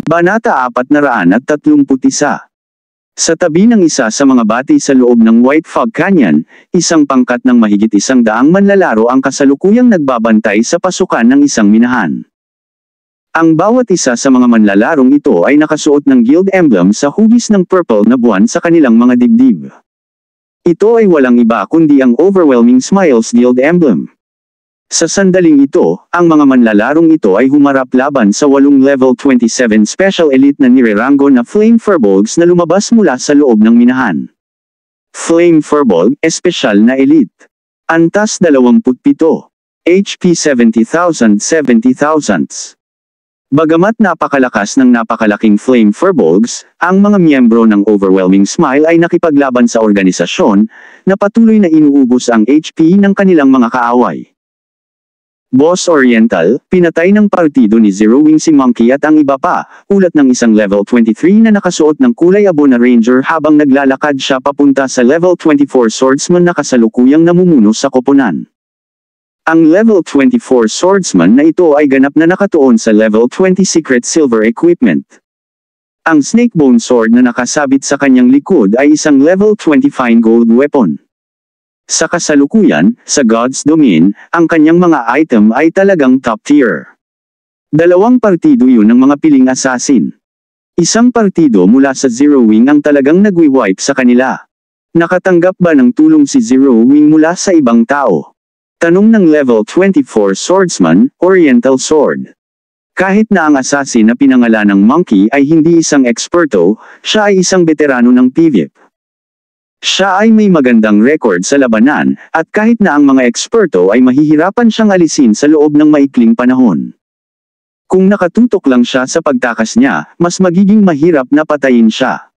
Banata 431. Sa tabi ng isa sa mga bati sa loob ng White Fog Canyon, isang pangkat ng mahigit isang daang manlalaro ang kasalukuyang nagbabantay sa pasukan ng isang minahan. Ang bawat isa sa mga manlalarong ito ay nakasuot ng guild emblem sa hugis ng purple na buwan sa kanilang mga dibdib. Ito ay walang iba kundi ang Overwhelming Smiles Guild Emblem. Sa sandaling ito, ang mga manlalarong ito ay humarap laban sa walong level 27 special elite na nirerango na Flame Furbolgs na lumabas mula sa loob ng minahan. Flame Furbolg, espesyal na elite. Antas 27. HP 70,000 70,000s. Bagamat napakalakas ng napakalaking Flame Furbolgs, ang mga miyembro ng Overwhelming Smile ay nakipaglaban sa organisasyon na patuloy na inuubos ang HP ng kanilang mga kaaway. Boss Oriental, pinatay ng partido ni Zero Wing si Monkey at ang iba pa, ulat ng isang level 23 na nakasuot ng kulay abo na ranger habang naglalakad siya papunta sa level 24 swordsman na kasalukuyang namumuno sa koponan. Ang level 24 swordsman na ito ay ganap na nakatuon sa level 20 secret silver equipment. Ang snakebone sword na nakasabit sa kanyang likod ay isang level 20 fine gold weapon. Sa kasalukuyan, sa God's Domain, ang kanyang mga item ay talagang top tier. Dalawang partido yun ng mga piling assassin. Isang partido mula sa Zero Wing ang talagang nagwi-wipe sa kanila. Nakatanggap ba ng tulong si Zero Wing mula sa ibang tao? Tanong ng level 24 swordsman, Oriental Sword. Kahit na ang assassin na pinangalan ng Monkey ay hindi isang eksperto, siya ay isang veterano ng PvP. Siya ay may magandang record sa labanan, at kahit na ang mga eksperto ay mahihirapan siyang alisin sa loob ng maikling panahon. Kung nakatutok lang siya sa pagtakas niya, mas magiging mahirap na patayin siya.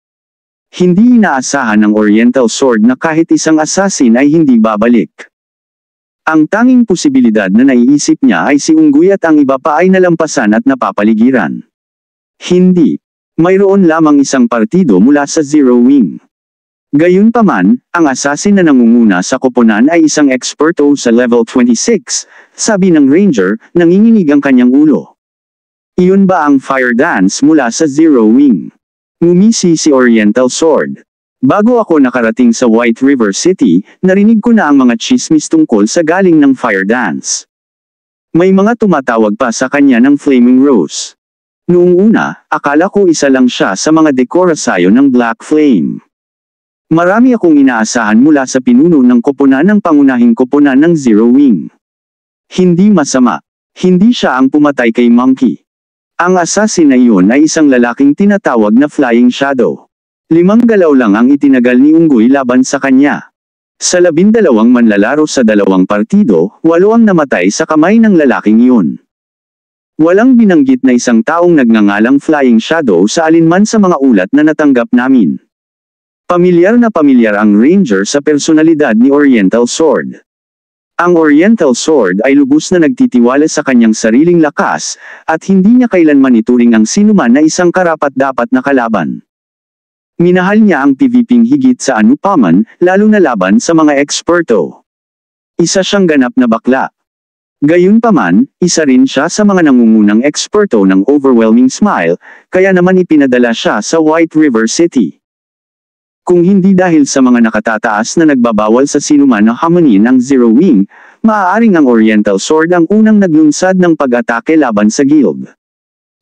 Hindi inaasahan ng Oriental Sword na kahit isang assassin ay hindi babalik. Ang tanging posibilidad na naiisip niya ay si Unggoy at ang iba pa ay nalampasan at napapaligiran. Hindi. Mayroon lamang isang partido mula sa Zero Wing. Gayunpaman, ang assassin na nangunguna sa koponan ay isang eksperto sa level 26, sabi ng ranger, nanginginig ang kanyang ulo. Iyon ba ang fire dance mula sa Zero Wing? Ngumisi si Oriental Sword. Bago ako nakarating sa White River City, narinig ko na ang mga chismis tungkol sa galing ng fire dance. May mga tumatawag pa sa kanya ng Flaming Rose. Noong una, akala ko isa lang siya sa mga dekorasayo ng Black Flame. Marami akong inaasahan mula sa pinuno ng koponan ng pangunahing koponan ng Zero Wing. Hindi masama. Hindi siya ang pumatay kay Monkey. Ang assassin na iyon ay isang lalaking tinatawag na Flying Shadow. Limang galaw lang ang itinagal ni Unggoy laban sa kanya. Sa labindalawang manlalaro sa dalawang partido, walo ang namatay sa kamay ng lalaking iyon. Walang binanggit na isang taong nagngangalang Flying Shadow sa alinman sa mga ulat na natanggap namin. Pamilyar na pamilyar ang Ranger sa personalidad ni Oriental Sword. Ang Oriental Sword ay lubos na nagtitiwala sa kanyang sariling lakas, at hindi niya kailanman ituring ang sinuman na isang karapat-dapat na kalaban. Minahal niya ang PVPing higit sa anupaman, lalo na laban sa mga eksperto. Isa siyang ganap na bakla. Gayunpaman, isa rin siya sa mga nangungunang eksperto ng Overwhelming Smile, kaya naman ipinadala siya sa White River City. Kung hindi dahil sa mga nakatataas na nagbabawal sa sinuman na hamunin ang Zero Wing, maaaring ang Oriental Sword ang unang naglunsad ng pag-atake laban sa guild.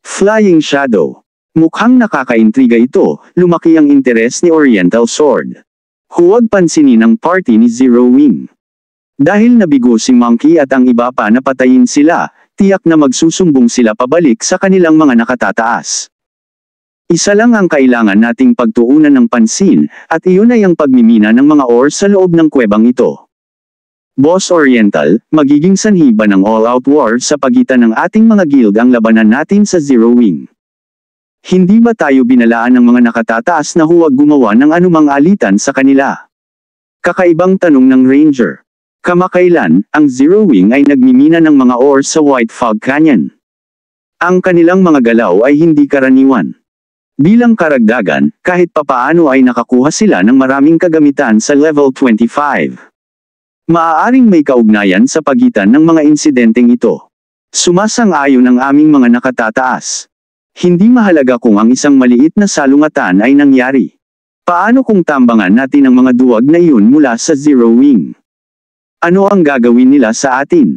Flying Shadow Mukhang nakakaintriga ito, lumaki ang interes ni Oriental Sword. Huwag pansinin ang party ni Zero Wing. Dahil nabigo si Monkey at ang iba pa na patayin sila, tiyak na magsusumbong sila pabalik sa kanilang mga nakatataas. Isa lang ang kailangan nating pagtuunan ng pansin, at iyon ay ang pagmimina ng mga ore sa loob ng kuwebang ito. Boss Oriental, magiging sanhi ba ng all-out war sa pagitan ng ating mga guild ang labanan natin sa Zero Wing? Hindi ba tayo binalaan ng mga nakatataas na huwag gumawa ng anumang alitan sa kanila? Kakaibang tanong ng Ranger. Kamakailan, ang Zero Wing ay nagmimina ng mga ore sa White Fog Canyon. Ang kanilang mga galaw ay hindi karaniwan. Bilang karagdagan, kahit papaano ay nakakuha sila ng maraming kagamitan sa level 25. Maaaring may kaugnayan sa pagitan ng mga insidenteng ito. Sumasang-ayon ang aming mga nakatataas. Hindi mahalaga kung ang isang maliit na salungatan ay nangyari. Paano kung tambangan natin ang mga duwag na iyon mula sa Zero Wing? Ano ang gagawin nila sa atin?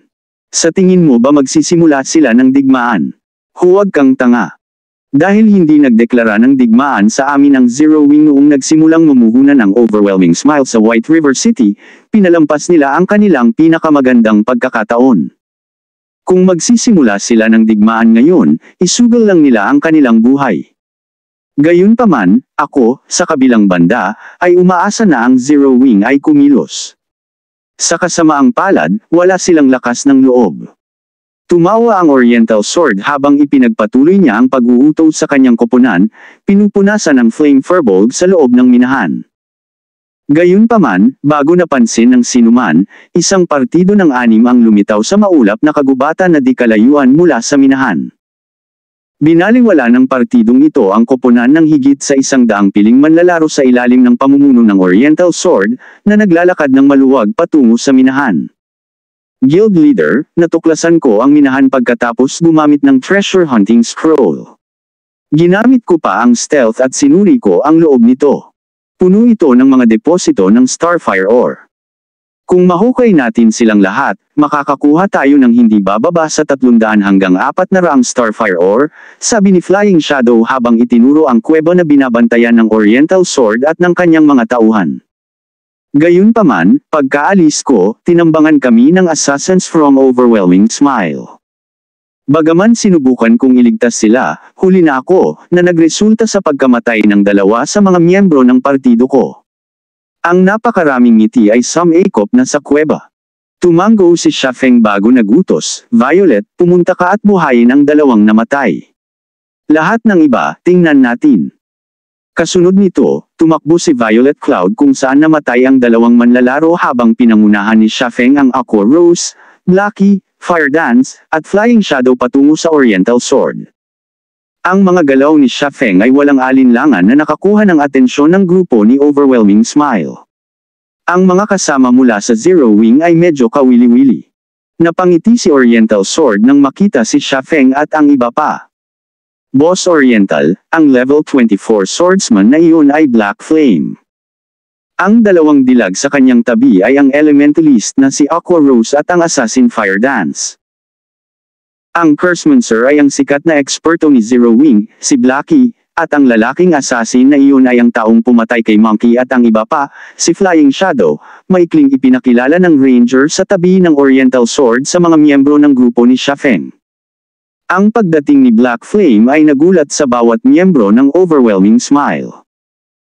Sa tingin mo ba magsisimula sila ng digmaan? Huwag kang tanga. Dahil hindi nagdeklara ng digmaan sa amin ang Zero Wing noong nagsimulang mumuhunan ng overwhelming smile sa White River City, pinalampas nila ang kanilang pinakamagandang pagkakataon. Kung magsisimula sila ng digmaan ngayon, isugal lang nila ang kanilang buhay. Gayunpaman, ako, sa kabilang banda, ay umaasa na ang Zero Wing ay kumilos. Sa kasamaang palad, wala silang lakas ng loob. Tumawa ang Oriental Sword habang ipinagpatuloy niya ang pag-uutaw sa kanyang koponan, pinupunasan ang Flame Furbolg sa loob ng minahan. Gayunpaman, bago napansin ng sinuman, isang partido ng anim ang lumitaw sa maulap na kagubatan na di kalayuan mula sa minahan. Binaliwala ng partidong ito ang koponan ng higit sa isang daang piling manlalaro sa ilalim ng pamumuno ng Oriental Sword, na naglalakad ng maluwag patungo sa minahan. Guild leader, natuklasan ko ang minahan pagkatapos gumamit ng treasure hunting scroll. Ginamit ko pa ang stealth at sinuri ko ang loob nito. Puno ito ng mga deposito ng starfire ore. Kung mahukay natin silang lahat, makakakuha tayo ng hindi bababa sa 300 hanggang 400 Starfire Ore, sabi ni Flying Shadow habang itinuro ang kuweba na binabantayan ng Oriental Sword at ng kanyang mga tauhan. Gayunpaman, pagkaalis ko, tinambangan kami ng assassins from overwhelming smile. Bagaman sinubukan kong iligtas sila, huli na ako, na nagresulta sa pagkamatay ng dalawa sa mga miyembro ng partido ko. Ang napakaraming ngiti ay sumakop na sa kuweba. Tumango si Shafeng bago nagutos, Violet, pumunta ka at buhayin ang dalawang namatay. Lahat ng iba, tingnan natin. Kasunod nito, Tumakbo si Violet Cloud kung saan namatay ang dalawang manlalaro habang pinangunahan ni Sha Feng ang Aqua Rose, Lucky, Fire Dance, at Flying Shadow patungo sa Oriental Sword. Ang mga galaw ni Sha Feng ay walang alinlangan na nakakuha ng atensyon ng grupo ni Overwhelming Smile. Ang mga kasama mula sa Zero Wing ay medyo kawili-wili. Napangiti si Oriental Sword nang makita si Sha Feng at ang iba pa. Boss Oriental, ang level 24 swordsman na iyon ay Black Flame. Ang dalawang dilag sa kanyang tabi ay ang elementalist na si Aqua Rose at ang Assassin Fire Dance. Ang Cursemancer ay ang sikat na eksperto ni Zero Wing, si Blacky, at ang lalaking assassin na iyon ay ang taong pumatay kay Monkey at ang iba pa, si Flying Shadow, maikling ipinakilala ng Ranger sa tabi ng Oriental Sword sa mga miyembro ng grupo ni Shafen. Ang pagdating ni Black Flame ay nagulat sa bawat miyembro ng overwhelming smile.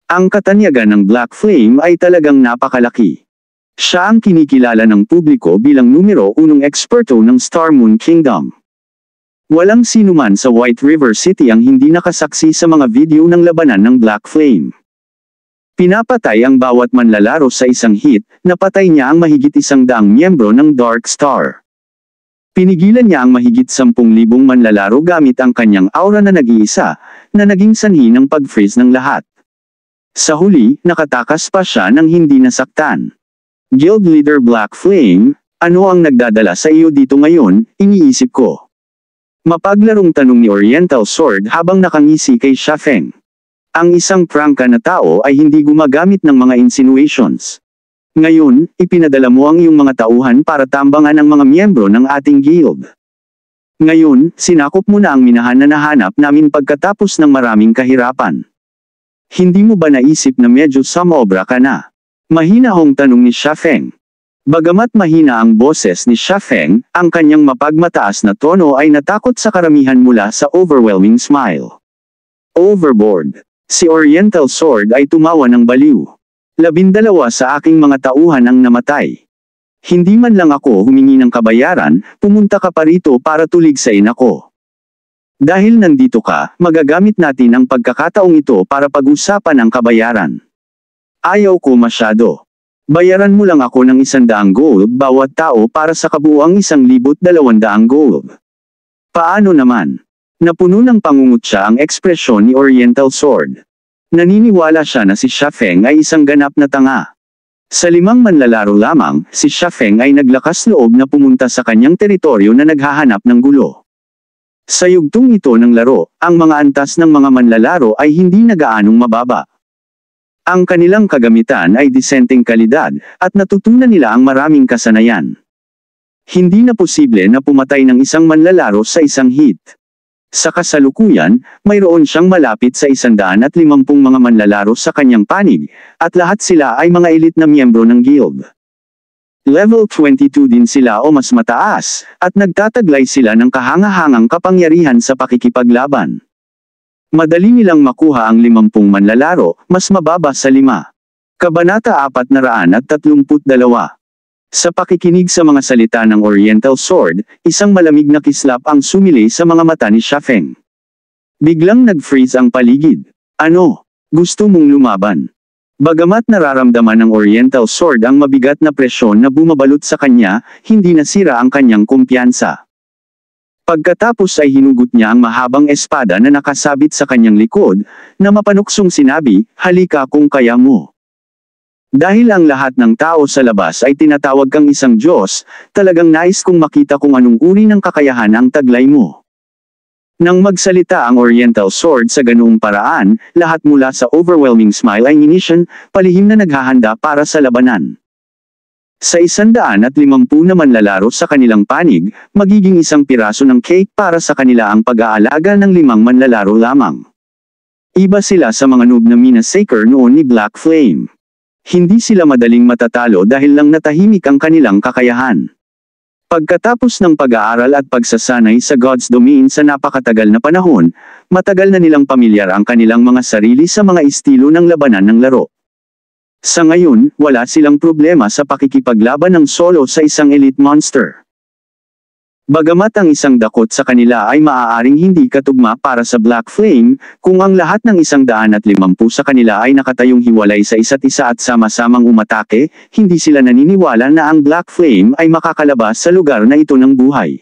Ang katanyagan ng Black Flame ay talagang napakalaki. Siya ang kinikilala ng publiko bilang numero unong eksperto ng Star Moon Kingdom. Walang sinuman sa White River City ang hindi nakasaksi sa mga video ng labanan ng Black Flame. Pinapatay ang bawat manlalaro sa isang hit, napatay niya ang mahigit isang daang miyembro ng Dark Star. Pinigilan niya ang mahigit 10,000 manlalaro gamit ang kanyang aura na nag-iisa, na naging sanhi ng pag-freeze ng lahat. Sa huli, nakatakas pa siya ng hindi nasaktan. Guild Leader Black Flame, ano ang nagdadala sa iyo dito ngayon, iniisip ko. Mapaglarong tanong ni Oriental Sword habang nakangisi kay Shafeng. Ang isang prangka na tao ay hindi gumagamit ng mga insinuations. Ngayon, ipinadala mo ang iyong mga tauhan para tambangan ang mga miyembro ng ating guild. Ngayon, sinakop mo na ang minahan na nahanap namin pagkatapos ng maraming kahirapan. Hindi mo ba naisip na medyo samobra ka na? Mahina hong tanong ni Feng. Bagamat mahina ang boses ni Feng, ang kanyang mapagmataas na tono ay natakot sa karamihan mula sa overwhelming smile. Overboard. Si Oriental Sword ay tumawa ng baliw. Labindalawa sa aking mga tauhan ang namatay. Hindi man lang ako humingi ng kabayaran, pumunta ka pa rito para tulig sa ina Dahil nandito ka, magagamit natin ang pagkakataong ito para pag-usapan ang kabayaran. Ayaw ko masyado. Bayaran mo lang ako ng isandaang gold bawat tao para sa kabuuang isang libot dalawandaang gold. Paano naman? Napuno ng pangungutya ang ekspresyon ni Oriental Sword. Naniniwala siya na si Shafeng ay isang ganap na tanga. Sa limang manlalaro lamang, si Shafeng ay naglakas loob na pumunta sa kanyang teritoryo na naghahanap ng gulo. Sa yugtong ito ng laro, ang mga antas ng mga manlalaro ay hindi na gaanong mababa. Ang kanilang kagamitan ay disenteng kalidad, at natutunan nila ang maraming kasanayan. Hindi na posible na pumatay ng isang manlalaro sa isang hit. Sa kasalukuyan, mayroon siyang malapit sa 150 mga manlalaro sa kanyang panig, at lahat sila ay mga elite na miyembro ng guild. Level 22 din sila o mas mataas, at nagtataglay sila ng kahangahangang kapangyarihan sa pakikipaglaban. Madali nilang makuha ang 50 manlalaro, mas mababa sa 5. Kabanata 432 sa pakikinig sa mga salita ng Oriental Sword, isang malamig na kislap ang sumili sa mga mata ni Shafeng. Biglang nag-freeze ang paligid. Ano? Gusto mong lumaban? Bagamat nararamdaman ng Oriental Sword ang mabigat na presyon na bumabalot sa kanya, hindi nasira ang kanyang kumpiyansa. Pagkatapos ay hinugot niya ang mahabang espada na nakasabit sa kanyang likod, na mapanuksong sinabi, halika kung kaya mo. Dahil ang lahat ng tao sa labas ay tinatawag kang isang Diyos, talagang nais kong makita kung anong uri ng kakayahan ang taglay mo. Nang magsalita ang Oriental Sword sa ganoong paraan, lahat mula sa overwhelming smile ay inisyan, palihim na naghahanda para sa labanan. Sa isandaan at limampu na manlalaro sa kanilang panig, magiging isang piraso ng cake para sa kanila ang pag-aalaga ng limang manlalaro lamang. Iba sila sa mga noob na Mina Saker noon ni Black Flame. Hindi sila madaling matatalo dahil lang natahimik ang kanilang kakayahan. Pagkatapos ng pag-aaral at pagsasanay sa God's Domain sa napakatagal na panahon, matagal na nilang pamilyar ang kanilang mga sarili sa mga estilo ng labanan ng laro. Sa ngayon, wala silang problema sa pakikipaglaban ng solo sa isang elite monster. Bagamat ang isang dakot sa kanila ay maaaring hindi katugma para sa Black Flame, kung ang lahat ng isang daan at limampu sa kanila ay nakatayong hiwalay sa isa't isa at sama-samang umatake, hindi sila naniniwala na ang Black Flame ay makakalabas sa lugar na ito ng buhay.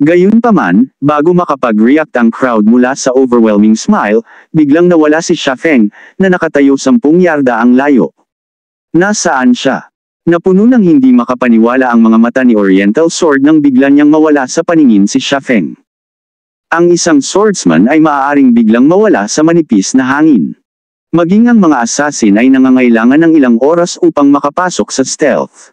Gayunpaman, bago makapag-react ang crowd mula sa overwhelming smile, biglang nawala si Shafeng, na nakatayo sampung yarda ang layo. Nasaan siya? Napuno ng hindi makapaniwala ang mga mata ni Oriental Sword nang bigla niyang mawala sa paningin si Feng. Ang isang swordsman ay maaaring biglang mawala sa manipis na hangin. Maging ang mga assassin ay nangangailangan ng ilang oras upang makapasok sa stealth.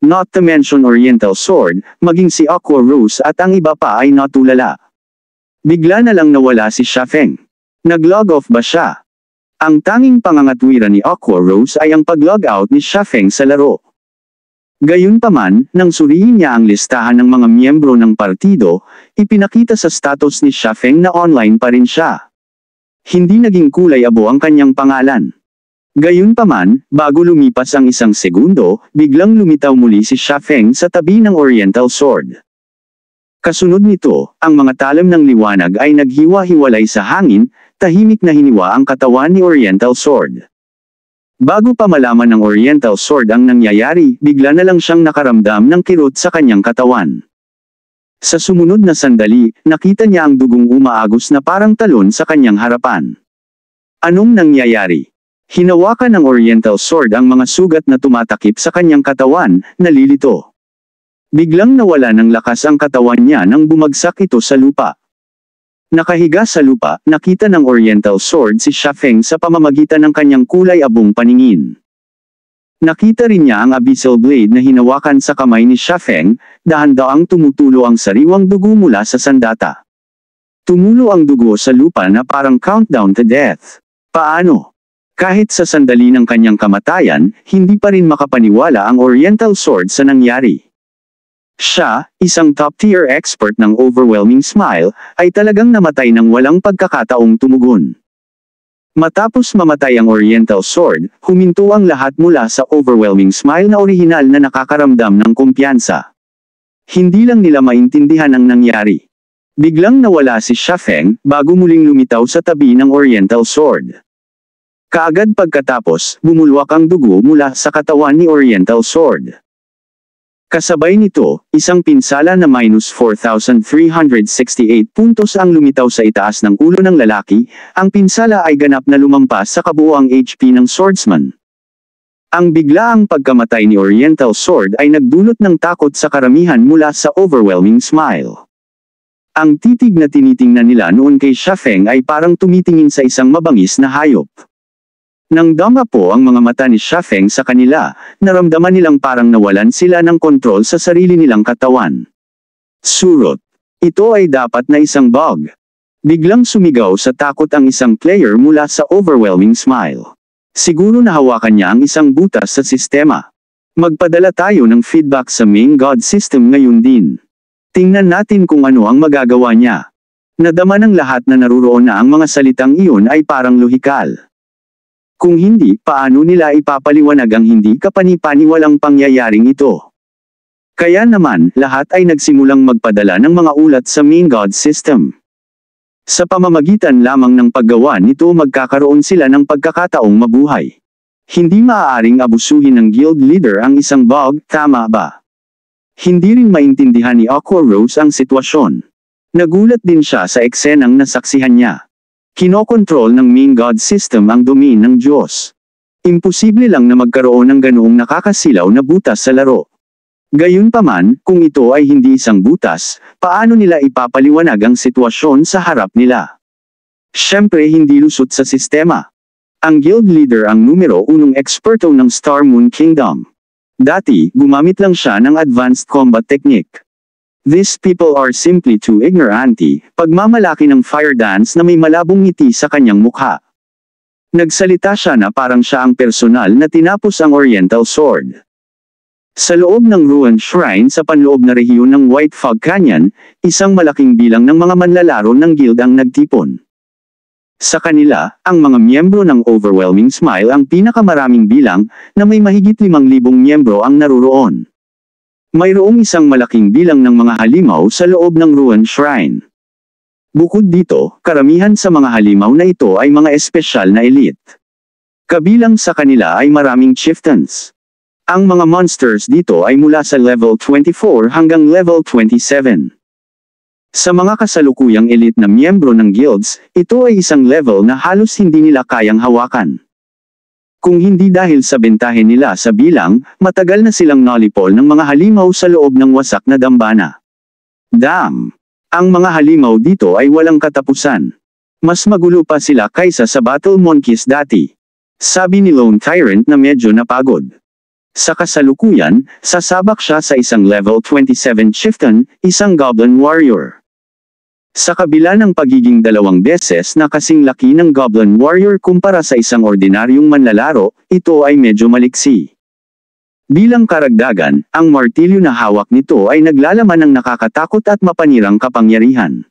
Not to mention Oriental Sword, maging si Aqua Rose at ang iba pa ay natulala. Bigla na lang nawala si Shafeng. Nag-log off ba siya? Ang tanging pangangatwira ni Aqua Rose ay ang pag-log out ni Shafeng sa laro. Gayunpaman, nang suriin niya ang listahan ng mga miyembro ng partido, ipinakita sa status ni Shafeng na online pa rin siya. Hindi naging kulay abo ang kanyang pangalan. Gayunpaman, bago lumipas ang isang segundo, biglang lumitaw muli si Shafeng sa tabi ng Oriental Sword. Kasunod nito, ang mga talim ng liwanag ay naghiwa-hiwalay sa hangin, tahimik na hiniwa ang katawan ni Oriental Sword. Bago pa malaman ng Oriental Sword ang nangyayari, bigla na lang siyang nakaramdam ng kirot sa kanyang katawan. Sa sumunod na sandali, nakita niya ang dugong umaagos na parang talon sa kanyang harapan. Anong nangyayari? Hinawakan ng Oriental Sword ang mga sugat na tumatakip sa kanyang katawan, nalilito. Biglang nawala ng lakas ang katawan niya nang bumagsak ito sa lupa. Nakahiga sa lupa, nakita ng Oriental Sword si Shafeng sa pamamagitan ng kanyang kulay abong paningin. Nakita rin niya ang abyssal blade na hinawakan sa kamay ni Shafeng, dahan ang tumutulo ang sariwang dugo mula sa sandata. Tumulo ang dugo sa lupa na parang countdown to death. Paano? Kahit sa sandali ng kanyang kamatayan, hindi pa rin makapaniwala ang Oriental Sword sa nangyari. Siya, isang top-tier expert ng overwhelming smile, ay talagang namatay ng walang pagkakataong tumugon. Matapos mamatay ang Oriental Sword, huminto ang lahat mula sa overwhelming smile na orihinal na nakakaramdam ng kumpiyansa. Hindi lang nila maintindihan ang nangyari. Biglang nawala si Shafeng, bago muling lumitaw sa tabi ng Oriental Sword. Kaagad pagkatapos, bumulwak ang dugo mula sa katawan ni Oriental Sword. Kasabay nito, isang pinsala na minus 4,368 puntos ang lumitaw sa itaas ng ulo ng lalaki, ang pinsala ay ganap na lumampas sa kabuoang HP ng swordsman. Ang biglaang pagkamatay ni Oriental Sword ay nagdulot ng takot sa karamihan mula sa overwhelming smile. Ang titig na tinitingnan nila noon kay Shafeng ay parang tumitingin sa isang mabangis na hayop. Nang dama po ang mga mata ni Xia Feng sa kanila, naramdaman nilang parang nawalan sila ng kontrol sa sarili nilang katawan. Surot. Ito ay dapat na isang bug. Biglang sumigaw sa takot ang isang player mula sa overwhelming smile. Siguro nahawakan niya ang isang butas sa sistema. Magpadala tayo ng feedback sa main god system ngayon din. Tingnan natin kung ano ang magagawa niya. Nadama ng lahat na naruroon na ang mga salitang iyon ay parang lohikal. Kung hindi, paano nila ipapaliwanag ang hindi kapani-paniwalang pangyayaring ito? Kaya naman, lahat ay nagsimulang magpadala ng mga ulat sa main god system. Sa pamamagitan lamang ng paggawa nito magkakaroon sila ng pagkakataong mabuhay. Hindi maaaring abusuhin ng guild leader ang isang bog, tama ba? Hindi rin maintindihan ni Aqua Rose ang sitwasyon. Nagulat din siya sa eksenang nasaksihan niya. Kinokontrol ng main God System ang dumi ng Diyos. Imposible lang na magkaroon ng ganoong nakakasilaw na butas sa laro. Gayunpaman, kung ito ay hindi isang butas, paano nila ipapaliwanag ang sitwasyon sa harap nila? Siyempre hindi lusot sa sistema. Ang guild leader ang numero unong eksperto ng Star Moon Kingdom. Dati, gumamit lang siya ng advanced combat technique. These people are simply too ignorante, pagmamalaki ng fire dance na may malabong ngiti sa kanyang mukha. Nagsalita siya na parang siya ang personal na tinapos ang Oriental Sword. Sa loob ng ruined shrine sa panloob na rehiyon ng White Fog Canyon, isang malaking bilang ng mga manlalaro ng guild ang nagtipon. Sa kanila, ang mga miyembro ng Overwhelming Smile ang pinakamaraming bilang na may mahigit 5,000 miyembro ang naruroon. Mayroong isang malaking bilang ng mga halimaw sa loob ng ruin shrine. Bukod dito, karamihan sa mga halimaw na ito ay mga espesyal na elite. Kabilang sa kanila ay maraming chieftains. Ang mga monsters dito ay mula sa level 24 hanggang level 27. Sa mga kasalukuyang elite na miyembro ng guilds, ito ay isang level na halos hindi nila kayang hawakan. Kung hindi dahil sa bentahe nila sa bilang, matagal na silang nolipol ng mga halimaw sa loob ng wasak na dambana. Dam! Ang mga halimaw dito ay walang katapusan. Mas magulo pa sila kaysa sa Battle Monkeys dati. Sabi ni Lone Tyrant na medyo napagod. Sa kasalukuyan, sasabak siya sa isang level 27 chieftain, isang goblin warrior. Sa kabila ng pagiging dalawang beses na kasing laki ng Goblin Warrior kumpara sa isang ordinaryong manlalaro, ito ay medyo maliksi. Bilang karagdagan, ang martilyo na hawak nito ay naglalaman ng nakakatakot at mapanirang kapangyarihan.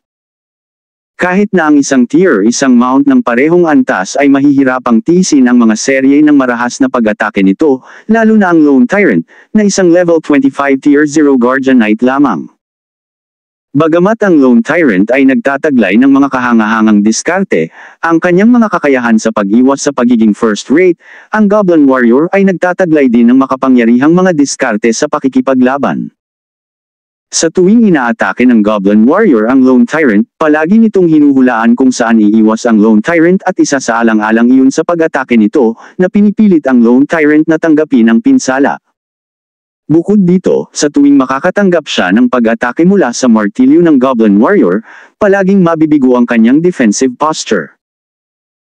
Kahit na ang isang tier isang mount ng parehong antas ay mahihirapang tisin ang mga serye ng marahas na pag-atake nito, lalo na ang Lone Tyrant, na isang level 25 tier 0 Guardian Knight lamang. Bagamat ang lone tyrant ay nagtataglay ng mga kahangahangang diskarte, ang kanyang mga kakayahan sa pag-iwas sa pagiging first rate, ang Goblin Warrior ay nagtataglay din ng makapangyarihang mga diskarte sa pakikipaglaban. Sa tuwing inaatake ng Goblin Warrior ang Lone Tyrant, palagi nitong hinuhulaan kung saan iiwas ang Lone Tyrant at isa sa alang-alang iyon sa pag-atake nito, na pinipilit ang Lone Tyrant na tanggapin ang pinsala. Bukod dito, sa tuwing makakatanggap siya ng pag-atake mula sa martilyo ng Goblin Warrior, palaging mabibigo ang kanyang defensive posture.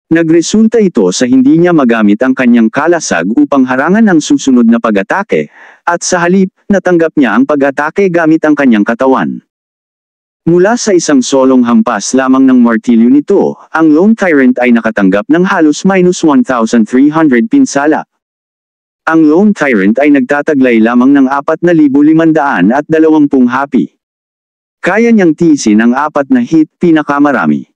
Nagresulta ito sa hindi niya magamit ang kanyang kalasag upang harangan ang susunod na pag-atake, at sa halip, natanggap niya ang pag-atake gamit ang kanyang katawan. Mula sa isang solong hampas lamang ng martilyo nito, ang Lone Tyrant ay nakatanggap ng halos minus 1,300 pinsala, ang Lone Tyrant ay nagtataglay lamang ng 4,500 at 20 happy. Kaya niyang tiisin ang apat na hit pinakamarami.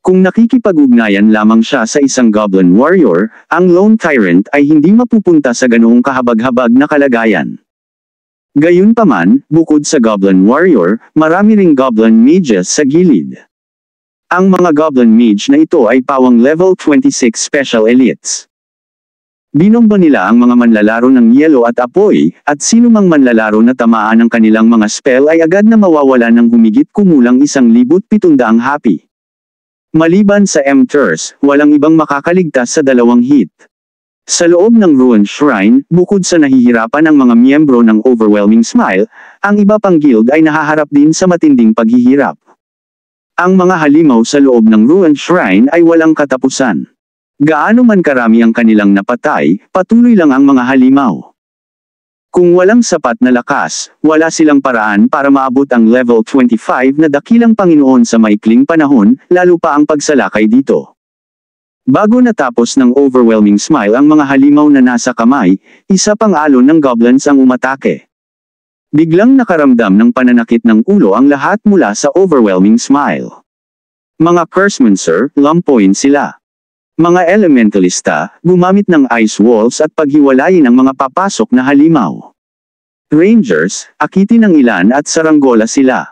Kung nakikipag-ugnayan lamang siya sa isang Goblin Warrior, ang Lone Tyrant ay hindi mapupunta sa ganoong kahabag-habag na kalagayan. Gayunpaman, bukod sa Goblin Warrior, marami ring Goblin Mages sa gilid. Ang mga Goblin Mage na ito ay pawang level 26 Special Elites. Binomba nila ang mga manlalaro ng yelo at apoy, at sino mang manlalaro na tamaan ang kanilang mga spell ay agad na mawawala ng humigit kumulang isang libut pitundaang happy. Maliban sa m walang ibang makakaligtas sa dalawang hit. Sa loob ng Ruin Shrine, bukod sa nahihirapan ang mga miyembro ng Overwhelming Smile, ang iba pang guild ay nahaharap din sa matinding paghihirap. Ang mga halimaw sa loob ng Ruin Shrine ay walang katapusan. Gaano man karami ang kanilang napatay, patuloy lang ang mga halimaw. Kung walang sapat na lakas, wala silang paraan para maabot ang level 25 na dakilang Panginoon sa maikling panahon, lalo pa ang pagsalakay dito. Bago natapos ng overwhelming smile ang mga halimaw na nasa kamay, isa pang alon ng goblins ang umatake. Biglang nakaramdam ng pananakit ng ulo ang lahat mula sa overwhelming smile. Mga cursemen sir, lampoin sila. Mga elementalista, gumamit ng ice walls at paghiwalayin ang mga papasok na halimaw. Rangers, akitin ang ilan at saranggola sila.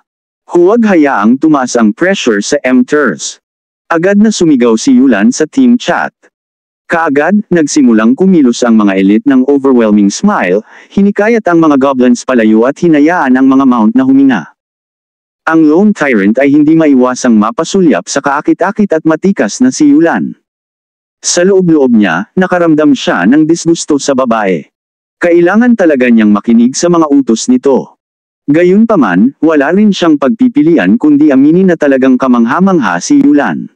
Huwag hayaang tumaas ang pressure sa m Agad na sumigaw si Yulan sa team chat. Kaagad, nagsimulang kumilos ang mga elite ng overwhelming smile, hinikayat ang mga goblins palayo at hinayaan ang mga mount na huminga. Ang lone tyrant ay hindi maiwasang mapasulyap sa kaakit-akit at matikas na si Yulan. Sa loob-loob niya, nakaramdam siya ng disgusto sa babae. Kailangan talaga niyang makinig sa mga utos nito. Gayunpaman, wala rin siyang pagpipilian kundi aminin na talagang kamanghamangha si Yulan.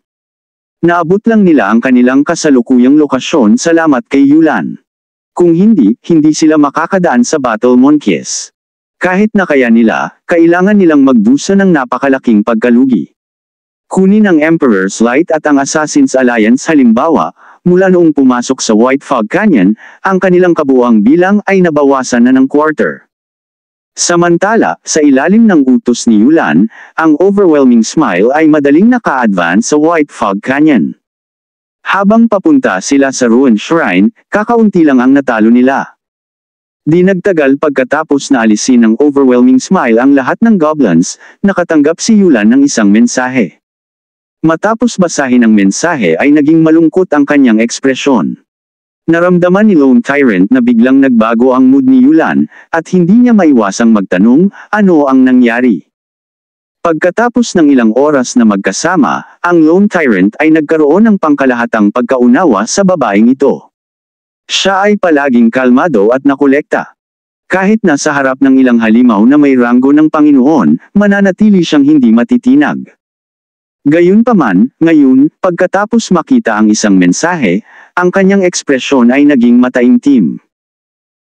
Naabot lang nila ang kanilang kasalukuyang lokasyon salamat kay Yulan. Kung hindi, hindi sila makakadaan sa Battle Monkeys. Kahit na kaya nila, kailangan nilang magdusa ng napakalaking pagkalugi. Kunin ang Emperor's Light at ang Assassin's Alliance halimbawa, mula noong pumasok sa White Fog Canyon, ang kanilang kabuang bilang ay nabawasan na ng quarter. Samantala, sa ilalim ng utos ni Yulan, ang Overwhelming Smile ay madaling naka-advance sa White Fog Canyon. Habang papunta sila sa Ruin Shrine, kakaunti lang ang natalo nila. Di nagtagal pagkatapos na alisin ng overwhelming smile ang lahat ng goblins, nakatanggap si Yulan ng isang mensahe. Matapos basahin ang mensahe ay naging malungkot ang kanyang ekspresyon. Naramdaman ni Lone Tyrant na biglang nagbago ang mood ni Yulan, at hindi niya maiwasang magtanong, ano ang nangyari. Pagkatapos ng ilang oras na magkasama, ang Lone Tyrant ay nagkaroon ng pangkalahatang pagkaunawa sa babaeng ito. Siya ay palaging kalmado at nakolekta. Kahit nasa harap ng ilang halimaw na may ranggo ng Panginoon, mananatili siyang hindi matitinag. Gayunpaman, ngayon, pagkatapos makita ang isang mensahe, ang kanyang ekspresyon ay naging mataimtim.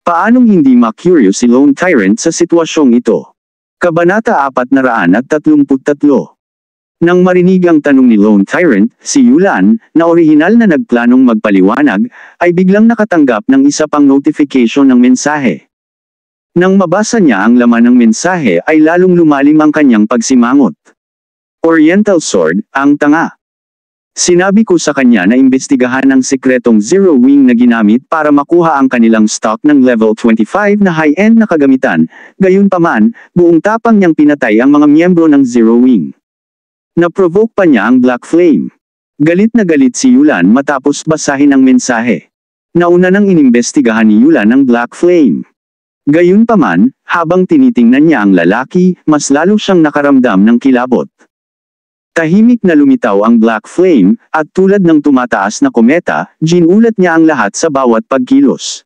Paanong hindi ma-curious si Lone Tyrant sa sitwasyong ito? Kabanata 433 Nang marinig ang tanong ni Lone Tyrant, si Yulan, na orihinal na nagplanong magpaliwanag, ay biglang nakatanggap ng isa pang notification ng mensahe. Nang mabasa niya ang laman ng mensahe ay lalong lumalim ang kanyang pagsimangot. Oriental Sword, ang tanga. Sinabi ko sa kanya na imbestigahan ang sikretong zero wing na ginamit para makuha ang kanilang stock ng level 25 na high-end na kagamitan, gayunpaman, buong tapang niyang pinatay ang mga miyembro ng zero wing. Naprovoke pa niya ang Black Flame. Galit na galit si Yulan matapos basahin ang mensahe. Nauna nang inimbestigahan ni Yulan ang Black Flame. Gayunpaman, habang tinitingnan niya ang lalaki, mas lalo siyang nakaramdam ng kilabot. Tahimik na lumitaw ang black flame, at tulad ng tumataas na kometa, ginulat niya ang lahat sa bawat pagkilos.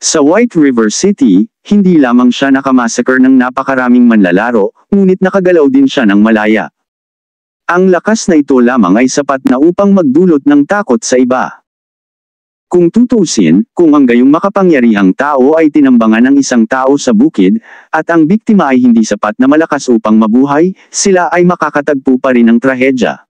Sa White River City, hindi lamang siya nakamasaker ng napakaraming manlalaro, ngunit nakagalaw din siya ng malaya. Ang lakas na ito lamang ay sapat na upang magdulot ng takot sa iba. Kung tutusin, kung ang gayong makapangyarihang tao ay tinambangan ng isang tao sa bukid, at ang biktima ay hindi sapat na malakas upang mabuhay, sila ay makakatagpo pa rin ng trahedya.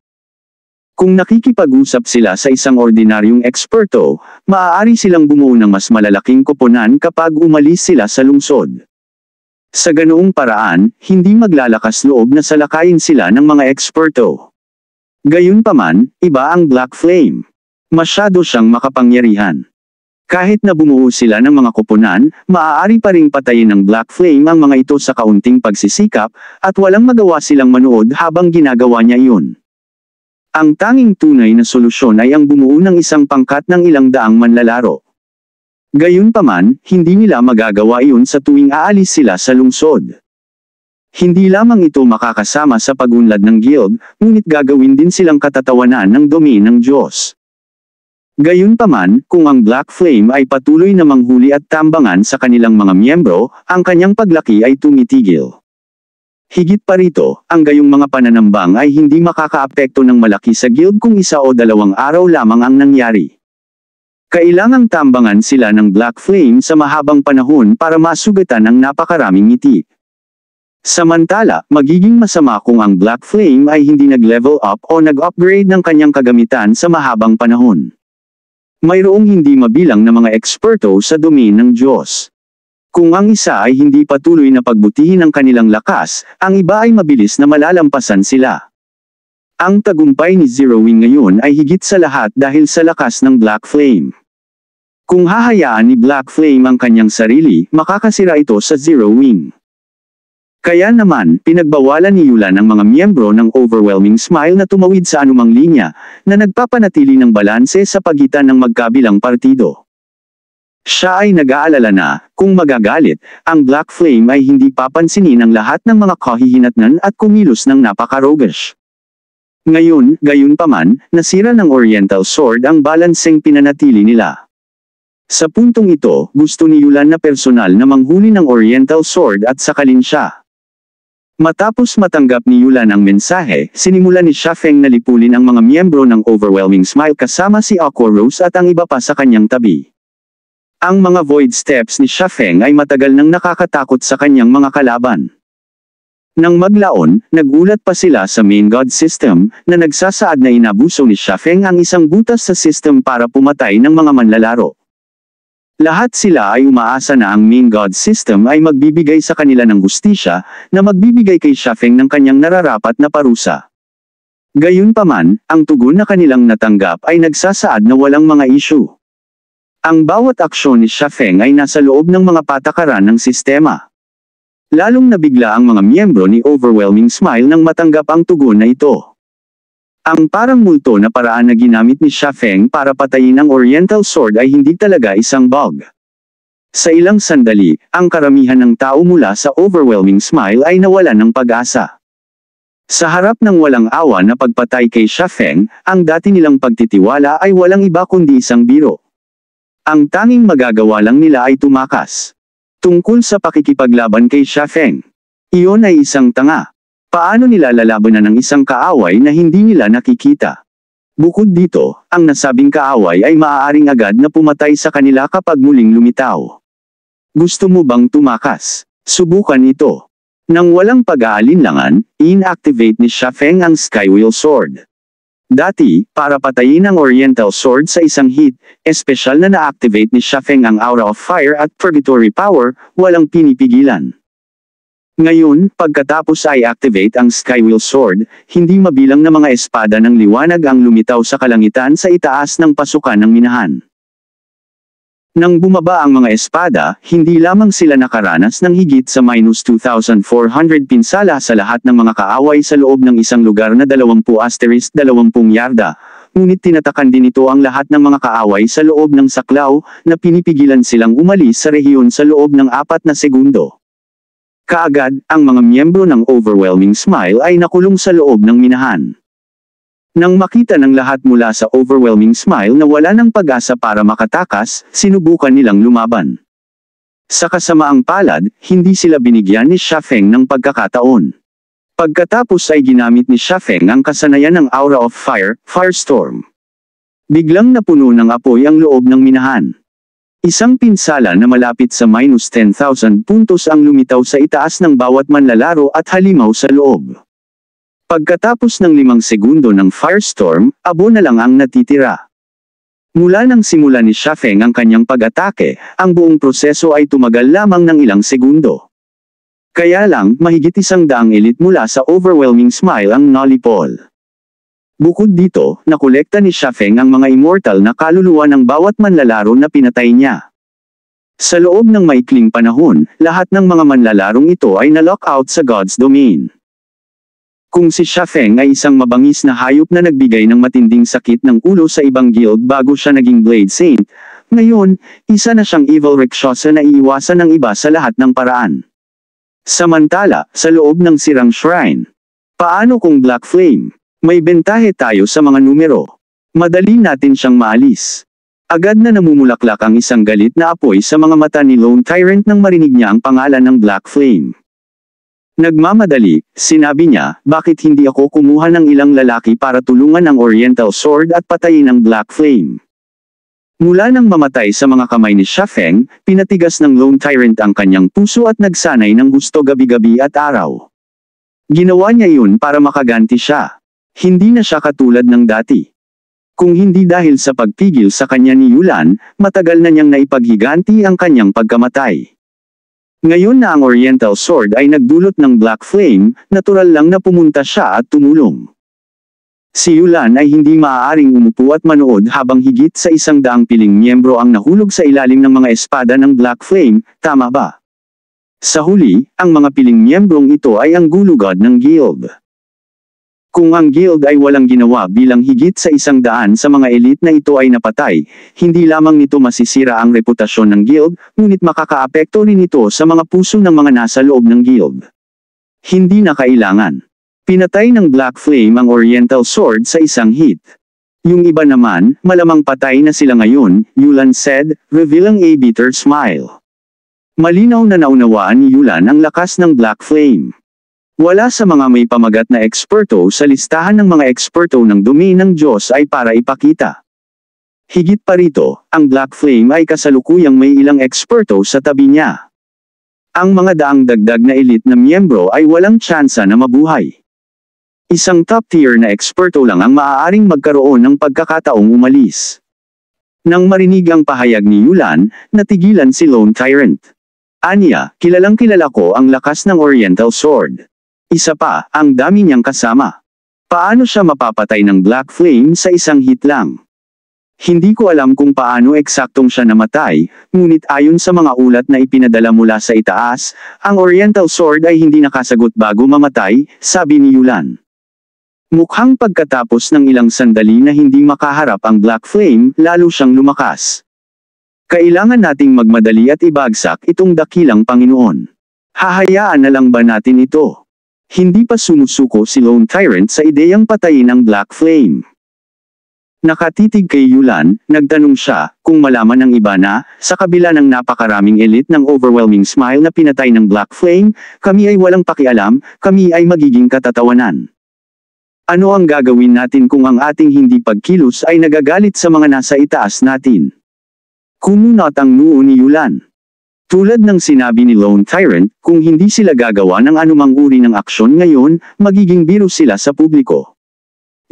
Kung nakikipag-usap sila sa isang ordinaryong eksperto, maaari silang bumuo ng mas malalaking koponan kapag umalis sila sa lungsod. Sa ganoong paraan, hindi maglalakas loob na salakayin sila ng mga eksperto. Gayunpaman, iba ang Black Flame. Masyado siyang makapangyarihan. Kahit na bumuo sila ng mga kupunan, maaari pa ring patayin ng Black Flame ang mga ito sa kaunting pagsisikap, at walang magawa silang manood habang ginagawa niya iyon. Ang tanging tunay na solusyon ay ang bumuo ng isang pangkat ng ilang daang manlalaro. Gayunpaman, hindi nila magagawa iyon sa tuwing aalis sila sa lungsod. Hindi lamang ito makakasama sa pagunlad ng guild, ngunit gagawin din silang katatawanan ng domain ng Diyos. Gayunpaman, kung ang Black Flame ay patuloy na manghuli at tambangan sa kanilang mga miyembro, ang kanyang paglaki ay tumitigil. Higit pa rito, ang gayong mga pananambang ay hindi makakaapekto ng malaki sa guild kung isa o dalawang araw lamang ang nangyari. Kailangang tambangan sila ng Black Flame sa mahabang panahon para masugatan ang napakaraming ngiti. Samantala, magiging masama kung ang Black Flame ay hindi nag-level up o nag-upgrade ng kanyang kagamitan sa mahabang panahon. Mayroong hindi mabilang na mga eksperto sa domain ng Diyos. Kung ang isa ay hindi patuloy na pagbutihin ang kanilang lakas, ang iba ay mabilis na malalampasan sila. Ang tagumpay ni Zero Wing ngayon ay higit sa lahat dahil sa lakas ng Black Flame. Kung hahayaan ni Black Flame ang kanyang sarili, makakasira ito sa Zero Wing. Kaya naman, pinagbawalan ni Yulan ang mga miyembro ng overwhelming smile na tumawid sa anumang linya, na nagpapanatili ng balanse sa pagitan ng magkabilang partido. Siya ay nag-aalala na, kung magagalit, ang Black Flame ay hindi papansinin ang lahat ng mga kahihinatnan at kumilos ng napakarogash. Ngayon, gayunpaman, nasira ng Oriental Sword ang balanseng pinanatili nila. Sa puntong ito, gusto ni Yulan na personal na manghuli ng Oriental Sword at sakalin siya. Matapos matanggap ni Yulan ang mensahe, sinimula ni Shafeng na lipulin ang mga miyembro ng Overwhelming Smile kasama si Aqua Rose at ang iba pa sa kanyang tabi. Ang mga void steps ni Shafeng ay matagal nang nakakatakot sa kanyang mga kalaban. Nang maglaon, nagulat pa sila sa main god system, na nagsasaad na inabuso ni Shafeng ang isang butas sa system para pumatay ng mga manlalaro. Lahat sila ay umaasa na ang main God system ay magbibigay sa kanila ng hustisya, na magbibigay kay Shafeng ng kanyang nararapat na parusa. Gayunpaman, ang tugon na kanilang natanggap ay nagsasaad na walang mga issue. Ang bawat aksyon ni Shafeng ay nasa loob ng mga patakaran ng sistema. Lalong nabigla ang mga miyembro ni Overwhelming Smile nang matanggap ang tugon na ito. Ang parang multo na paraan na ginamit ni Xia Feng para patayin ang Oriental Sword ay hindi talaga isang bug. Sa ilang sandali, ang karamihan ng tao mula sa overwhelming smile ay nawala ng pag-asa. Sa harap ng walang awa na pagpatay kay Xia Feng, ang dati nilang pagtitiwala ay walang iba kundi isang biro. Ang tanging magagawa lang nila ay tumakas. Tungkol sa pakikipaglaban kay Xia Feng. Iyon ay isang tanga. Paano nila lalabanan ng isang kaaway na hindi nila nakikita? Bukod dito, ang nasabing kaaway ay maaaring agad na pumatay sa kanila kapag muling lumitaw. Gusto mo bang tumakas? Subukan ito. Nang walang pag-aalinlangan, inactivate ni Shafeng ang Skywheel Sword. Dati, para patayin ang Oriental Sword sa isang hit, espesyal na na-activate ni Shafeng ang Aura of Fire at Purgatory Power, walang pinipigilan. Ngayon, pagkatapos ay activate ang Skywheel Sword, hindi mabilang na mga espada ng liwanag ang lumitaw sa kalangitan sa itaas ng pasukan ng minahan. Nang bumaba ang mga espada, hindi lamang sila nakaranas ng higit sa minus 2,400 pinsala sa lahat ng mga kaaway sa loob ng isang lugar na 20 asterisk 20 yarda, ngunit tinatakan din ito ang lahat ng mga kaaway sa loob ng saklaw, na pinipigilan silang umalis sa rehiyon sa loob ng apat na segundo. Kaagad, ang mga miyembro ng Overwhelming Smile ay nakulong sa loob ng minahan. Nang makita ng lahat mula sa Overwhelming Smile na wala ng pag-asa para makatakas, sinubukan nilang lumaban. Sa kasamaang palad, hindi sila binigyan ni Shafeng ng pagkakataon. Pagkatapos ay ginamit ni Shafeng ang kasanayan ng Aura of Fire, Firestorm. Biglang napuno ng apoy ang loob ng minahan. Isang pinsala na malapit sa minus 10,000 puntos ang lumitaw sa itaas ng bawat manlalaro at halimaw sa loob. Pagkatapos ng limang segundo ng firestorm, abo na lang ang natitira. Mula nang simula ni Shafeng ang kanyang pag-atake, ang buong proseso ay tumagal lamang ng ilang segundo. Kaya lang, mahigit isang daang elite mula sa overwhelming smile ang Nolly Paul. Bukod dito, nakolekta ni Shafeng ang mga immortal na kaluluwa ng bawat manlalaro na pinatay niya. Sa loob ng maikling panahon, lahat ng mga manlalarong ito ay na-lockout sa God's Domain. Kung si Shafeng ay isang mabangis na hayop na nagbigay ng matinding sakit ng ulo sa ibang guild bago siya naging Blade Saint, ngayon, isa na siyang evil reksyasa na iiwasan ng iba sa lahat ng paraan. Samantala, sa loob ng sirang shrine. Paano kung Black Flame? May bentahe tayo sa mga numero. Madali natin siyang maalis. Agad na namumulaklak ang isang galit na apoy sa mga mata ni Lone Tyrant nang marinig niya ang pangalan ng Black Flame. Nagmamadali, sinabi niya, bakit hindi ako kumuha ng ilang lalaki para tulungan ang Oriental Sword at patayin ang Black Flame. Mula nang mamatay sa mga kamay ni Shafeng, pinatigas ng Lone Tyrant ang kanyang puso at nagsanay ng gusto gabi-gabi at araw. Ginawa niya yun para makaganti siya. Hindi na siya katulad ng dati. Kung hindi dahil sa pagpigil sa kanya ni Yulan, matagal na niyang naipaghiganti ang kanyang pagkamatay. Ngayon na ang Oriental Sword ay nagdulot ng Black Flame, natural lang na pumunta siya at tumulong. Si Yulan ay hindi maaaring umupo at manood habang higit sa isang daang piling miyembro ang nahulog sa ilalim ng mga espada ng Black Flame, tama ba? Sa huli, ang mga piling miyembrong ito ay ang gulugod ng guild. Kung ang guild ay walang ginawa bilang higit sa isang daan sa mga elite na ito ay napatay, hindi lamang nito masisira ang reputasyon ng guild, ngunit makakaapekto rin ito sa mga puso ng mga nasa loob ng guild. Hindi na kailangan. Pinatay ng Black Flame ang Oriental Sword sa isang hit. Yung iba naman, malamang patay na sila ngayon, Yulan said, revealing a bitter smile. Malinaw na naunawaan ni Yulan ang lakas ng Black Flame. Wala sa mga may pamagat na eksperto sa listahan ng mga eksperto ng domain ng Diyos ay para ipakita. Higit pa rito, ang Black Flame ay kasalukuyang may ilang eksperto sa tabi niya. Ang mga daang dagdag na elite na miyembro ay walang tsansa na mabuhay. Isang top-tier na eksperto lang ang maaaring magkaroon ng pagkakataong umalis. Nang marinig ang pahayag ni Yulan, natigilan si Lone Tyrant. Anya, kilalang kilala ko ang lakas ng Oriental Sword. Isa pa, ang dami niyang kasama. Paano siya mapapatay ng Black Flame sa isang hit lang? Hindi ko alam kung paano eksaktong siya namatay, ngunit ayon sa mga ulat na ipinadala mula sa itaas, ang Oriental Sword ay hindi nakasagot bago mamatay, sabi ni Yulan. Mukhang pagkatapos ng ilang sandali na hindi makaharap ang Black Flame, lalo siyang lumakas. Kailangan nating magmadali at ibagsak itong dakilang Panginoon. Hahayaan na lang ba natin ito? hindi pa sumusuko si Lone Tyrant sa ideyang patayin ang Black Flame. Nakatitig kay Yulan, nagtanong siya, kung malaman ng iba na, sa kabila ng napakaraming elite ng overwhelming smile na pinatay ng Black Flame, kami ay walang pakialam, kami ay magiging katatawanan. Ano ang gagawin natin kung ang ating hindi pagkilos ay nagagalit sa mga nasa itaas natin? Kumunot ang noo ni Yulan. Tulad ng sinabi ni Lone Tyrant, kung hindi sila gagawa ng anumang uri ng aksyon ngayon, magiging biro sila sa publiko.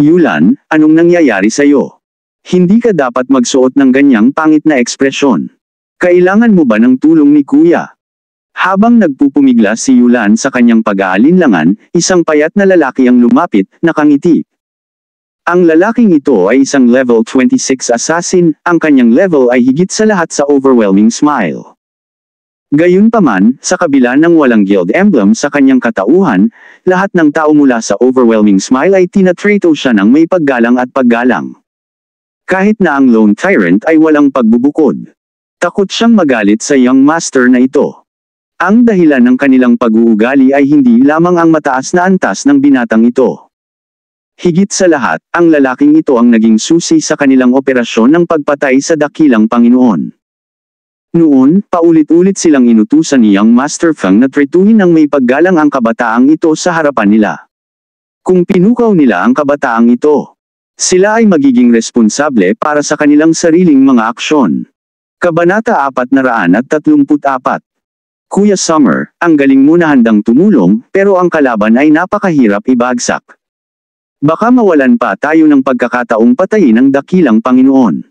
Yulan, anong nangyayari sa'yo? Hindi ka dapat magsuot ng ganyang pangit na ekspresyon. Kailangan mo ba ng tulong ni kuya? Habang nagpupumigla si Yulan sa kanyang pag-aalinlangan, isang payat na lalaki ang lumapit, nakangiti. Ang lalaking ito ay isang level 26 assassin, ang kanyang level ay higit sa lahat sa overwhelming smile. Gayunpaman, sa kabila ng walang guild emblem sa kanyang katauhan, lahat ng tao mula sa overwhelming smile ay tinatrato siya ng may paggalang at paggalang. Kahit na ang lone tyrant ay walang pagbubukod. Takot siyang magalit sa young master na ito. Ang dahilan ng kanilang pag-uugali ay hindi lamang ang mataas na antas ng binatang ito. Higit sa lahat, ang lalaking ito ang naging susi sa kanilang operasyon ng pagpatay sa dakilang Panginoon. Noon, paulit-ulit silang inutusan ni Young Master Fang na trituhin ang may paggalang ang kabataang ito sa harapan nila. Kung pinukaw nila ang kabataang ito, sila ay magiging responsable para sa kanilang sariling mga aksyon. Kabanata 434 Kuya Summer, ang galing mo na handang tumulong, pero ang kalaban ay napakahirap ibagsak. Baka mawalan pa tayo ng pagkakataong patayin ng dakilang Panginoon.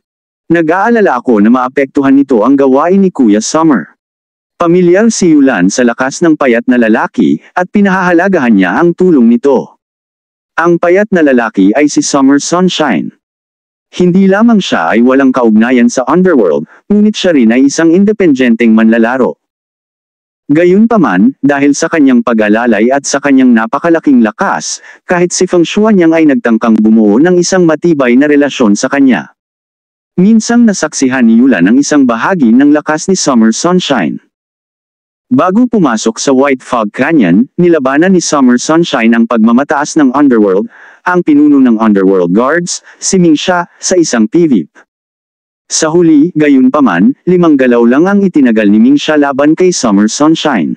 Nag-aalala ako na maapektuhan nito ang gawain ni Kuya Summer. Pamilyar si Yulan sa lakas ng payat na lalaki, at pinahahalagahan niya ang tulong nito. Ang payat na lalaki ay si Summer Sunshine. Hindi lamang siya ay walang kaugnayan sa underworld, ngunit siya rin ay isang independenteng manlalaro. Gayunpaman, dahil sa kanyang pag-alalay at sa kanyang napakalaking lakas, kahit si Feng Shuanyang ay nagtangkang bumuo ng isang matibay na relasyon sa kanya. Minsang nasaksihan ni Yula ng isang bahagi ng lakas ni Summer Sunshine. Bago pumasok sa White Fog Canyon, nilabanan ni Summer Sunshine ang pagmamataas ng Underworld, ang pinuno ng Underworld Guards, si Mingsha, sa isang PvP. Sa huli, gayunpaman, limang galaw lang ang itinagal ni Mingxia laban kay Summer Sunshine.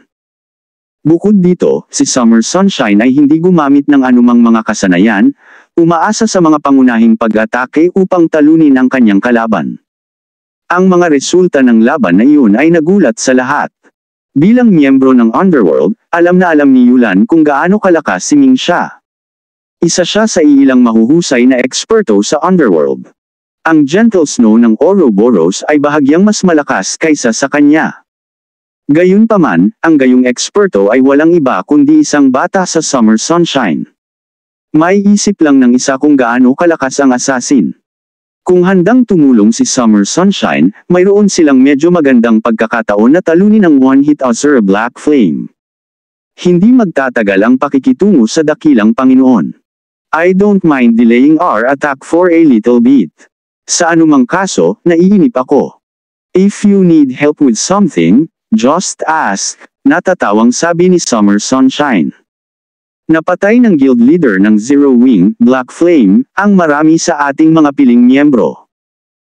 Bukod dito, si Summer Sunshine ay hindi gumamit ng anumang mga kasanayan, umaasa sa mga pangunahing pag-atake upang talunin ang kanyang kalaban. Ang mga resulta ng laban na iyon ay nagulat sa lahat. Bilang miyembro ng Underworld, alam na alam ni Yulan kung gaano kalakas si Ningxia. Isa siya sa iilang mahuhusay na eksperto sa Underworld. Ang Gentle Snow ng Ouroboros ay bahagyang mas malakas kaysa sa kanya. Gayunpaman, ang gayong eksperto ay walang iba kundi isang bata sa Summer Sunshine. May isip lang ng isa kung gaano kalakas ang assassin. Kung handang tumulong si Summer Sunshine, mayroon silang medyo magandang pagkakataon na talunin ang one-hit Azure Black Flame. Hindi magtatagal ang pakikitungo sa dakilang Panginoon. I don't mind delaying our attack for a little bit. Sa anumang kaso, naiinip ako. If you need help with something, just ask, natatawang sabi ni Summer Sunshine. Napatay ng guild leader ng Zero Wing, Black Flame, ang marami sa ating mga piling miyembro.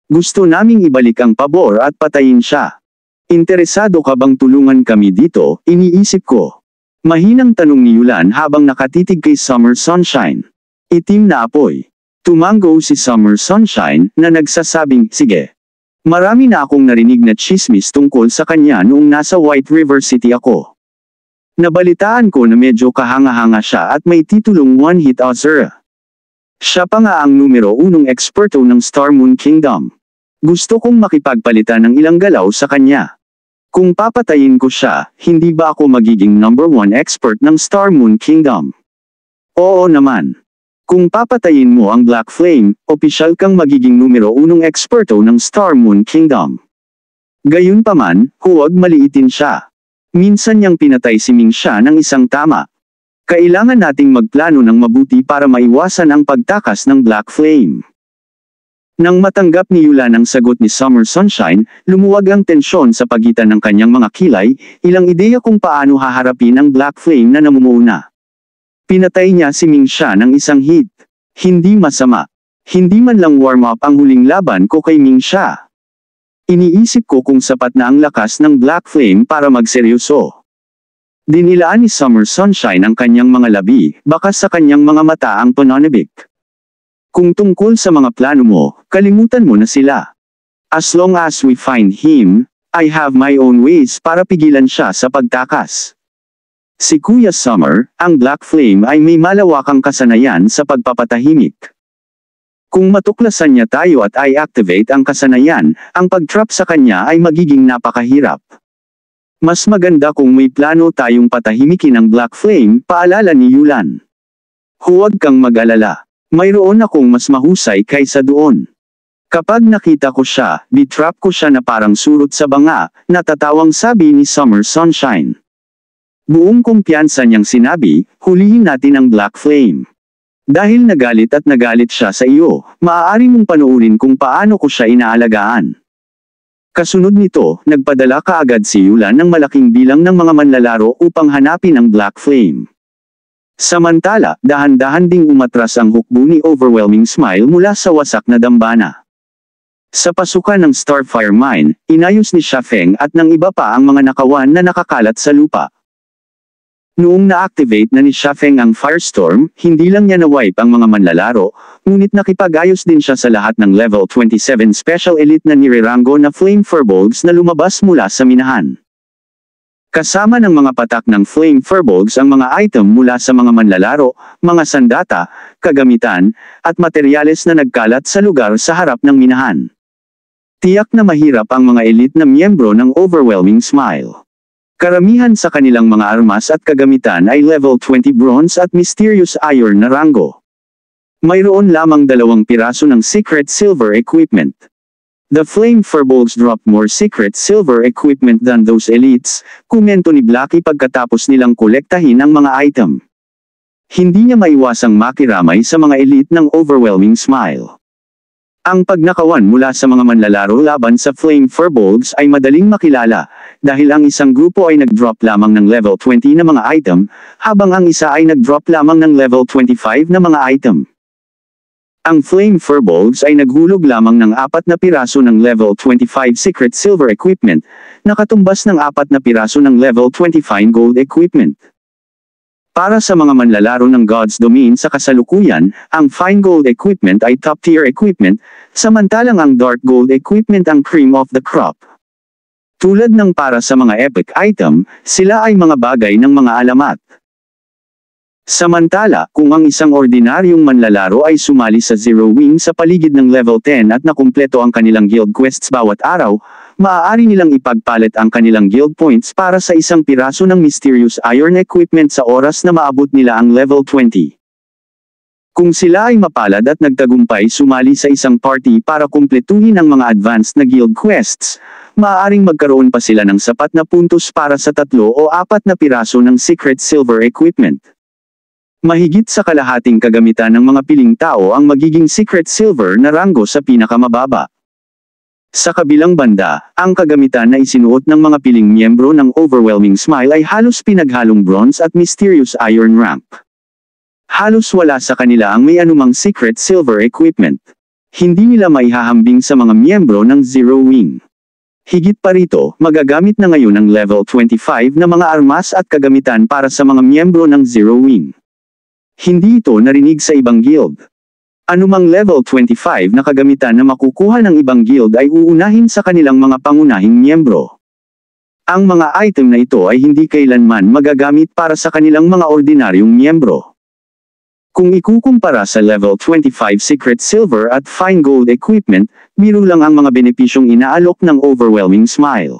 Gusto naming ibalik ang pabor at patayin siya. Interesado ka bang tulungan kami dito, iniisip ko. Mahinang tanong ni Yulan habang nakatitig kay Summer Sunshine. Itim na apoy. Tumango si Summer Sunshine na nagsasabing, sige. Marami na akong narinig na chismis tungkol sa kanya noong nasa White River City ako. Nabalitaan ko na medyo kahanga-hanga siya at may titulong One Hit Azura. Siya pa nga ang numero unong eksperto ng Star Moon Kingdom. Gusto kong makipagpalitan ng ilang galaw sa kanya. Kung papatayin ko siya, hindi ba ako magiging number one expert ng Star Moon Kingdom? Oo naman. Kung papatayin mo ang Black Flame, opisyal kang magiging numero unong eksperto ng Star Moon Kingdom. Gayunpaman, huwag maliitin siya. Minsan niyang pinatay si Mingsha ng isang tama. Kailangan nating magplano ng mabuti para maiwasan ang pagtakas ng Black Flame. Nang matanggap ni Yula ng sagot ni Summer Sunshine, lumuwag ang tensyon sa pagitan ng kanyang mga kilay, ilang ideya kung paano haharapin ang Black Flame na namumuuna. Pinatay niya si Mingsha ng isang hit. Hindi masama. Hindi man lang warm up ang huling laban ko kay Mingsha. Iniisip ko kung sapat na ang lakas ng Black Flame para magseryoso. Dinilaan ni Summer Sunshine ang kanyang mga labi, baka sa kanyang mga mata ang panonibik. Kung tungkol sa mga plano mo, kalimutan mo na sila. As long as we find him, I have my own ways para pigilan siya sa pagtakas. Si Kuya Summer, ang Black Flame ay may malawakang kasanayan sa pagpapatahimik. Kung matuklasan niya tayo at i-activate ang kasanayan, ang pag-trap sa kanya ay magiging napakahirap. Mas maganda kung may plano tayong patahimikin ang Black Flame, paalala ni Yulan. Huwag kang mag-alala. Mayroon akong mas mahusay kaysa doon. Kapag nakita ko siya, bitrap ko siya na parang surot sa banga, natatawang sabi ni Summer Sunshine. Buong kumpiyansa niyang sinabi, hulihin natin ang Black Flame. Dahil nagalit at nagalit siya sa iyo, maaari mong panoorin kung paano ko siya inaalagaan. Kasunod nito, nagpadala kaagad si Yula ng malaking bilang ng mga manlalaro upang hanapin ang Black Flame. Samantala, dahan-dahan ding umatras ang hukbo ni Overwhelming Smile mula sa wasak na dambana. Sa pasukan ng Starfire Mine, inayos ni Shafeng at ng iba pa ang mga nakawan na nakakalat sa lupa. Noong na-activate na ni Shafeng ang Firestorm, hindi lang niya na-wipe ang mga manlalaro, ngunit nakipagayos din siya sa lahat ng level 27 special elite na nirerango na Flame Furbolgs na lumabas mula sa minahan. Kasama ng mga patak ng Flame Furbolgs ang mga item mula sa mga manlalaro, mga sandata, kagamitan, at materyales na nagkalat sa lugar sa harap ng minahan. Tiyak na mahirap ang mga elite na miyembro ng Overwhelming Smile. Karamihan sa kanilang mga armas at kagamitan ay level 20 bronze at mysterious iron na rango. Mayroon lamang dalawang piraso ng secret silver equipment. The Flame Furbolgs drop more secret silver equipment than those elites, kumento ni Blackie pagkatapos nilang kolektahin ang mga item. Hindi niya maiwasang makiramay sa mga elite ng overwhelming smile. Ang pagnakawan mula sa mga manlalaro laban sa Flame Furbolgs ay madaling makilala, dahil ang isang grupo ay nag-drop lamang ng level 20 na mga item, habang ang isa ay nag-drop lamang ng level 25 na mga item. Ang Flame Furbolgs ay naghulog lamang ng apat na piraso ng level 25 Secret Silver Equipment, nakatumbas ng apat na piraso ng level 25 Gold Equipment. Para sa mga manlalaro ng God's Domain sa kasalukuyan, ang fine gold equipment ay top-tier equipment, samantalang ang dark gold equipment ang cream of the crop. Tulad ng para sa mga epic item, sila ay mga bagay ng mga alamat. Samantala, kung ang isang ordinaryong manlalaro ay sumali sa Zero Wing sa paligid ng level 10 at nakumpleto ang kanilang guild quests bawat araw, maaari nilang ipagpalit ang kanilang guild points para sa isang piraso ng mysterious iron equipment sa oras na maabot nila ang level 20. Kung sila ay mapalad at nagtagumpay sumali sa isang party para kumpletuhin ang mga advanced na guild quests, maaaring magkaroon pa sila ng sapat na puntos para sa tatlo o apat na piraso ng secret silver equipment. Mahigit sa kalahating kagamitan ng mga piling tao ang magiging secret silver na ranggo sa pinakamababa. Sa kabilang banda, ang kagamitan na isinuot ng mga piling miyembro ng Overwhelming Smile ay halos pinaghalong bronze at mysterious iron ramp. Halos wala sa kanila ang may anumang secret silver equipment. Hindi nila maihahambing sa mga miyembro ng Zero Wing. Higit pa rito, magagamit na ngayon ang level 25 na mga armas at kagamitan para sa mga miyembro ng Zero Wing. Hindi ito narinig sa ibang guild. Anumang level 25 na kagamitan na makukuha ng ibang guild ay uunahin sa kanilang mga pangunahing miyembro. Ang mga item na ito ay hindi kailanman magagamit para sa kanilang mga ordinaryong miyembro. Kung ikukumpara sa level 25 Secret Silver at Fine Gold Equipment, biro lang ang mga benepisyong inaalok ng Overwhelming Smile.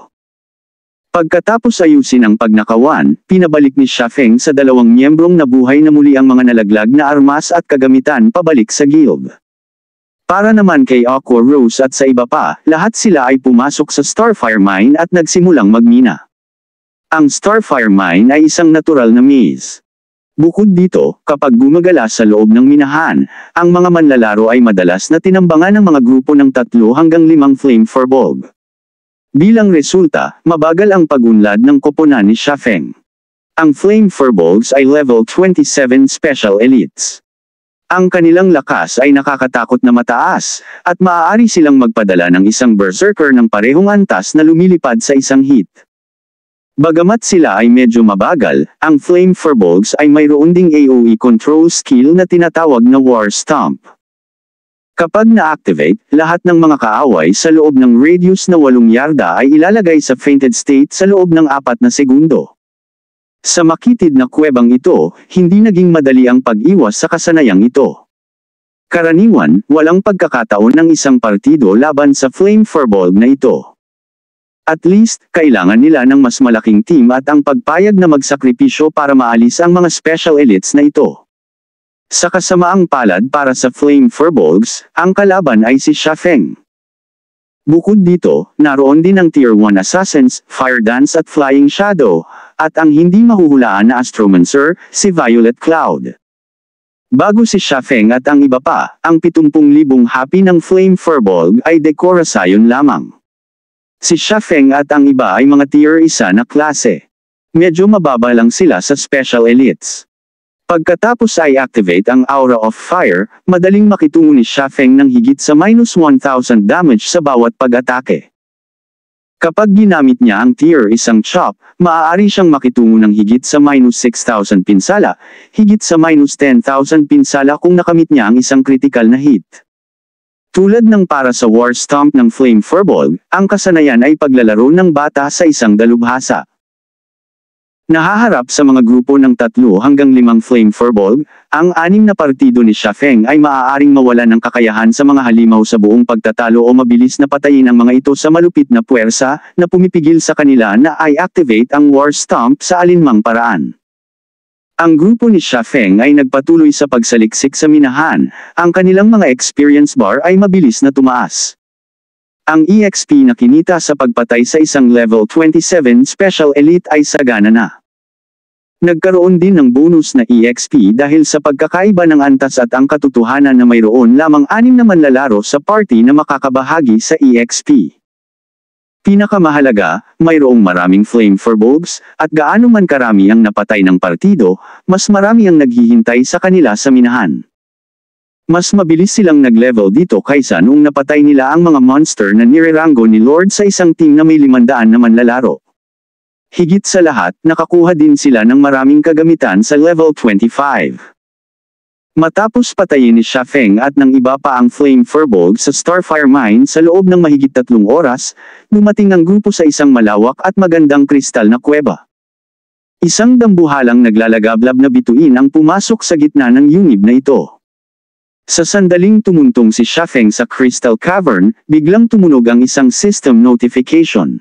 Pagkatapos ayusin ang pagnakawan, pinabalik ni Feng sa dalawang miyembrong nabuhay na muli ang mga nalaglag na armas at kagamitan pabalik sa guild. Para naman kay Aqua Rose at sa iba pa, lahat sila ay pumasok sa Starfire Mine at nagsimulang magmina. Ang Starfire Mine ay isang natural na maze. Bukod dito, kapag gumagala sa loob ng minahan, ang mga manlalaro ay madalas na tinambangan ng mga grupo ng tatlo hanggang limang flame for bulb. Bilang resulta, mabagal ang pagunlad ng koponan ni Shafeng. Ang Flame Furbolgs ay level 27 Special Elites. Ang kanilang lakas ay nakakatakot na mataas, at maaari silang magpadala ng isang berserker ng parehong antas na lumilipad sa isang hit. Bagamat sila ay medyo mabagal, ang Flame Furbolgs ay mayroon ding AoE control skill na tinatawag na War Stomp. Kapag na-activate, lahat ng mga kaaway sa loob ng radius na 8 yarda ay ilalagay sa fainted state sa loob ng 4 na segundo. Sa makitid na kuwebang ito, hindi naging madali ang pag-iwas sa kasanayang ito. Karaniwan, walang pagkakataon ng isang partido laban sa flame furball na ito. At least, kailangan nila ng mas malaking team at ang pagpayag na magsakripisyo para maalis ang mga special elites na ito. Sa kasamaang palad para sa Flame Furbolgs, ang kalaban ay si Shafeng. Bukod dito, naroon din ang Tier 1 Assassins, Fire Dance at Flying Shadow, at ang hindi mahuhulaan na Astromancer, si Violet Cloud. Bago si Shafeng at ang iba pa, ang 70,000 happy ng Flame Furbolg ay Decorasayon lamang. Si Shafeng at ang iba ay mga Tier 1 na klase. Medyo mababa lang sila sa Special Elites. Pagkatapos ay activate ang Aura of Fire, madaling makitungo ni Shafeng ng higit sa minus 1000 damage sa bawat pag-atake. Kapag ginamit niya ang tier isang chop, maaari siyang makitungo ng higit sa minus 6,000 pinsala, higit sa minus 10,000 pinsala kung nakamit niya ang isang critical na hit. Tulad ng para sa War Stomp ng Flame Furbolg, ang kasanayan ay paglalaro ng bata sa isang dalubhasa. Nahaharap sa mga grupo ng tatlo hanggang limang flame furbolg, ang anim na partido ni Xia Feng ay maaaring mawala ng kakayahan sa mga halimaw sa buong pagtatalo o mabilis na patayin ang mga ito sa malupit na puwersa na pumipigil sa kanila na ay activate ang war stomp sa alinmang paraan. Ang grupo ni Xia Feng ay nagpatuloy sa pagsaliksik sa minahan, ang kanilang mga experience bar ay mabilis na tumaas. Ang EXP na kinita sa pagpatay sa isang level 27 special elite ay sagana na. Nagkaroon din ng bonus na EXP dahil sa pagkakaiba ng antas at ang katotohanan na mayroon lamang anim na manlalaro sa party na makakabahagi sa EXP. Pinakamahalaga, mayroong maraming flame for bulbs, at gaano man karami ang napatay ng partido, mas marami ang naghihintay sa kanila sa minahan. Mas mabilis silang nag-level dito kaysa nung napatay nila ang mga monster na nireranggo ni Lord sa isang team na may limandaan na manlalaro. Higit sa lahat, nakakuha din sila ng maraming kagamitan sa level 25. Matapos patayin ni Shafeng at ng iba pa ang Flame Furbolg sa Starfire Mine sa loob ng mahigit tatlong oras, dumating ang grupo sa isang malawak at magandang kristal na kuweba. Isang dambuhalang naglalagablab na bituin ang pumasok sa gitna ng unib na ito. Sa sandaling tumuntong si Shafeng sa Crystal Cavern, biglang tumunog ang isang system notification.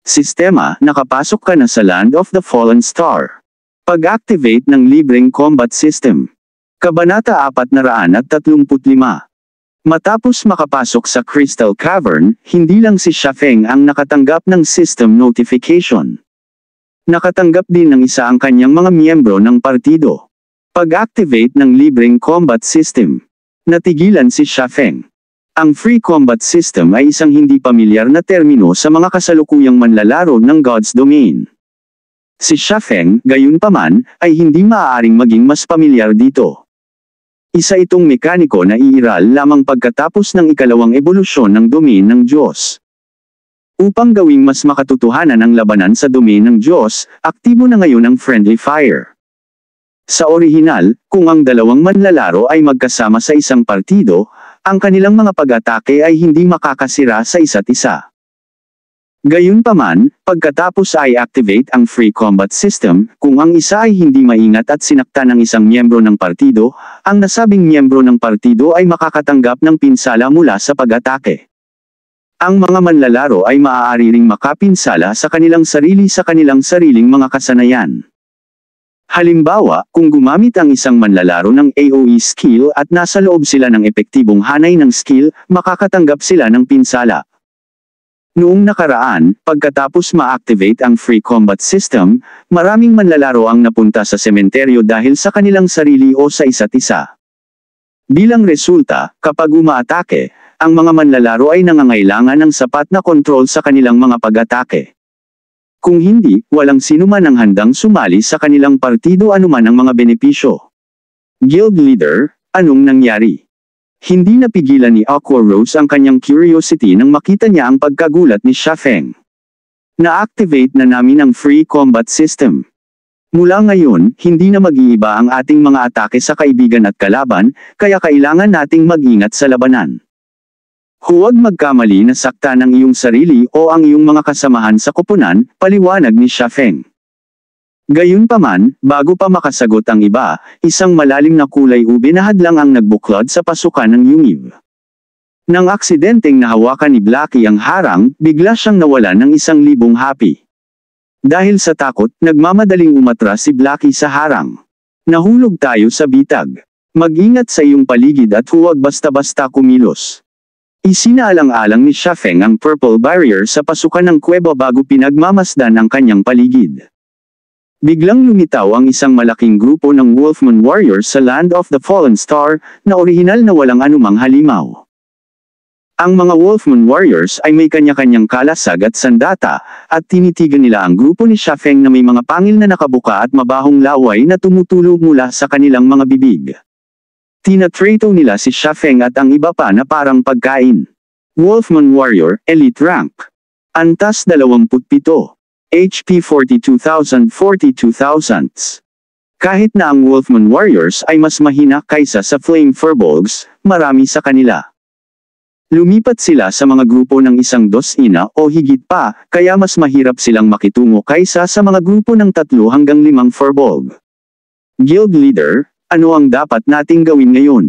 Sistema, nakapasok ka na sa Land of the Fallen Star. Pag-activate ng libreng combat system. Kabanata 435. Matapos makapasok sa Crystal Cavern, hindi lang si Shafeng ang nakatanggap ng system notification. Nakatanggap din ng isa ang kanyang mga miyembro ng partido. Pag-activate ng libreng combat system. Natigilan si Shafeng. Ang free combat system ay isang hindi pamilyar na termino sa mga kasalukuyang manlalaro ng God's Domain. Si Shafeng, gayunpaman, ay hindi maaaring maging mas pamilyar dito. Isa itong mekaniko na iiral lamang pagkatapos ng ikalawang ebolusyon ng domain ng Diyos. Upang gawing mas makatutuhanan ang labanan sa domain ng Diyos, aktibo na ngayon ang friendly fire. Sa orihinal, kung ang dalawang manlalaro ay magkasama sa isang partido, ang kanilang mga pag-atake ay hindi makakasira sa isa't isa. Gayunpaman, pagkatapos ay activate ang free combat system, kung ang isa ay hindi maingat at sinakta ng isang miyembro ng partido, ang nasabing miyembro ng partido ay makakatanggap ng pinsala mula sa pag-atake. Ang mga manlalaro ay maaari ring makapinsala sa kanilang sarili sa kanilang sariling mga kasanayan. Halimbawa, kung gumamit ang isang manlalaro ng AoE skill at nasa loob sila ng epektibong hanay ng skill, makakatanggap sila ng pinsala. Noong nakaraan, pagkatapos ma-activate ang free combat system, maraming manlalaro ang napunta sa sementeryo dahil sa kanilang sarili o sa isa't isa. Bilang resulta, kapag umaatake, ang mga manlalaro ay nangangailangan ng sapat na kontrol sa kanilang mga pag-atake. Kung hindi, walang sinuman ang handang sumali sa kanilang partido anuman ang mga benepisyo. Guild leader, anong nangyari? Hindi napigilan ni Aqua Rose ang kanyang curiosity nang makita niya ang pagkagulat ni Feng. Na-activate na namin ang free combat system. Mula ngayon, hindi na mag-iiba ang ating mga atake sa kaibigan at kalaban, kaya kailangan nating mag-ingat sa labanan. Huwag magkamali na saktan ang iyong sarili o ang iyong mga kasamahan sa koponan, paliwanag ni Shafeng. Gayunpaman, bago pa makasagot ang iba, isang malalim na kulay ube na hadlang ang nagbuklod sa pasukan ng yungib. Nang aksidenteng nahawakan ni Blackie ang harang, bigla siyang nawala ng isang libong happy. Dahil sa takot, nagmamadaling umatras si Blackie sa harang. Nahulog tayo sa bitag. Mag-ingat sa iyong paligid at huwag basta-basta kumilos. Isinaalang-alang ni Shafeng ang purple barrier sa pasukan ng kuweba bago pinagmamasdan ang kanyang paligid. Biglang lumitaw ang isang malaking grupo ng Wolfman Warriors sa Land of the Fallen Star, na orihinal na walang anumang halimaw. Ang mga Wolfman Warriors ay may kanya-kanyang kalasag at sandata, at tinitigan nila ang grupo ni Shafeng na may mga pangil na nakabuka at mabahong laway na tumutulo mula sa kanilang mga bibig. Tinatrato nila si Shafeng at ang iba pa na parang pagkain. Wolfman Warrior, Elite Rank. Antas 27. HP 42,000-42,000s. Kahit na ang Wolfman Warriors ay mas mahina kaysa sa Flame Furbolgs, marami sa kanila. Lumipat sila sa mga grupo ng isang ina o higit pa, kaya mas mahirap silang makitungo kaysa sa mga grupo ng tatlo hanggang limang Furbolg. Guild Leader, ano ang dapat nating gawin ngayon?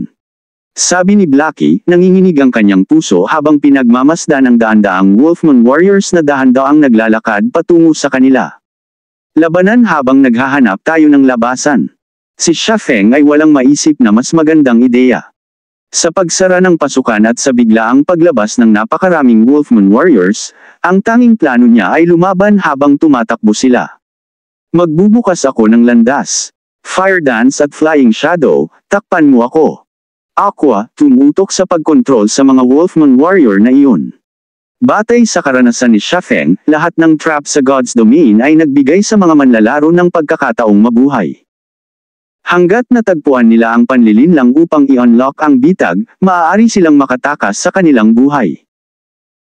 Sabi ni Blackie, nanginginig ang kanyang puso habang pinagmamasdan ang daan-daang Wolfman Warriors na dahan-daang naglalakad patungo sa kanila. Labanan habang naghahanap tayo ng labasan. Si Shafeng ay walang maisip na mas magandang ideya. Sa pagsara ng pasukan at sa biglaang paglabas ng napakaraming Wolfman Warriors, ang tanging plano niya ay lumaban habang tumatakbo sila. Magbubukas ako ng landas. Fire Dance at Flying Shadow, takpan mo ako. Aqua, tumutok sa pagkontrol sa mga Wolfman Warrior na iyon. Batay sa karanasan ni Shafeng, lahat ng trap sa God's Domain ay nagbigay sa mga manlalaro ng pagkakataong mabuhay. Hanggat natagpuan nila ang panlilinlang upang i-unlock ang bitag, maaari silang makatakas sa kanilang buhay.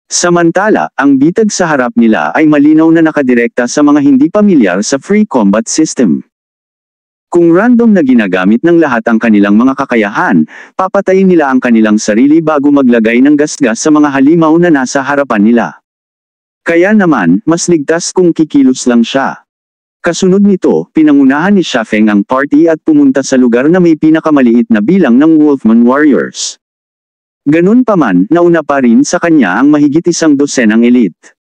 Samantala, ang bitag sa harap nila ay malinaw na nakadirekta sa mga hindi pamilyar sa free combat system. Kung random na ginagamit ng lahat ang kanilang mga kakayahan, papatayin nila ang kanilang sarili bago maglagay ng gasgas sa mga halimaw na nasa harapan nila. Kaya naman, mas ligtas kung kikilos lang siya. Kasunod nito, pinangunahan ni Shafeng ang party at pumunta sa lugar na may pinakamaliit na bilang ng Wolfman Warriors. Ganun pa man, nauna pa rin sa kanya ang mahigit isang dosenang elite.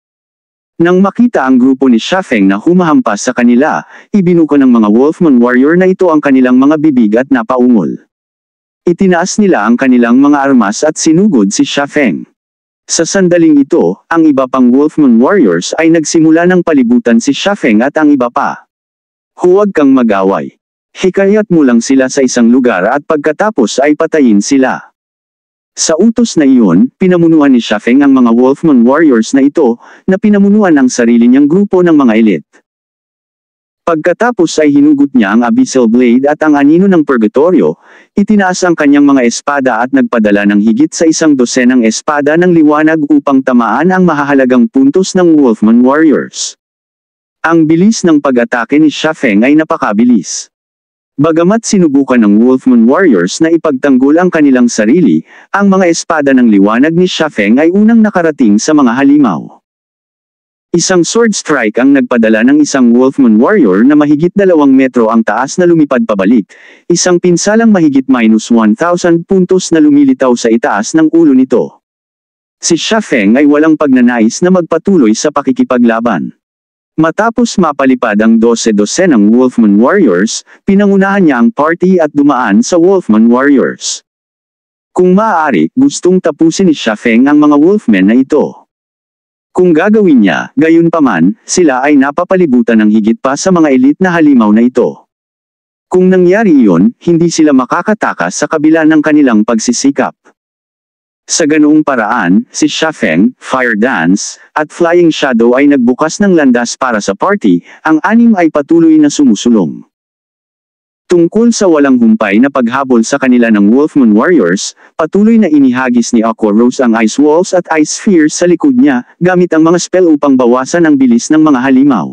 Nang makita ang grupo ni Shafeng na humahampas sa kanila, ibinuko ng mga Wolfman Warrior na ito ang kanilang mga bibig at napaungol. Itinaas nila ang kanilang mga armas at sinugod si Shafeng. Sa sandaling ito, ang iba pang Wolfman Warriors ay nagsimula ng palibutan si Shafeng at ang iba pa. Huwag kang magaway. Hikayat mo lang sila sa isang lugar at pagkatapos ay patayin sila. Sa utos na iyon, pinamunuan ni Shafeng ang mga Wolfman Warriors na ito, na pinamunuan ang sarili niyang grupo ng mga elite. Pagkatapos ay hinugot niya ang Abyssal Blade at ang anino ng Purgatorio, itinaas ang kanyang mga espada at nagpadala ng higit sa isang dosenang espada ng liwanag upang tamaan ang mahahalagang puntos ng Wolfman Warriors. Ang bilis ng pag-atake ni Shafeng ay napakabilis. Bagamat sinubukan ng Wolfman Warriors na ipagtanggol ang kanilang sarili, ang mga espada ng liwanag ni Shafeng ay unang nakarating sa mga halimaw. Isang sword strike ang nagpadala ng isang Wolfman Warrior na mahigit dalawang metro ang taas na lumipad pabalik, isang pinsalang mahigit minus 1,000 puntos na lumilitaw sa itaas ng ulo nito. Si Shafeng ay walang pagnanais na magpatuloy sa pakikipaglaban. Matapos mapalipad ang 12-12 ng Wolfman Warriors, pinangunahan niya ang party at dumaan sa Wolfman Warriors. Kung maaari, gustong tapusin ni Shafeng ang mga Wolfmen na ito. Kung gagawin niya, gayon paman, sila ay napapalibutan ng higit pa sa mga elite na halimaw na ito. Kung nangyari iyon, hindi sila makakatakas sa kabila ng kanilang pagsisikap. Sa ganoong paraan, si Shafeng, Fire Dance, at Flying Shadow ay nagbukas ng landas para sa party, ang anim ay patuloy na sumusulong. Tungkol sa walang humpay na paghabol sa kanila ng Wolfman Warriors, patuloy na inihagis ni Aqua Rose ang Ice Walls at Ice Sphere sa likod niya, gamit ang mga spell upang bawasan ang bilis ng mga halimaw.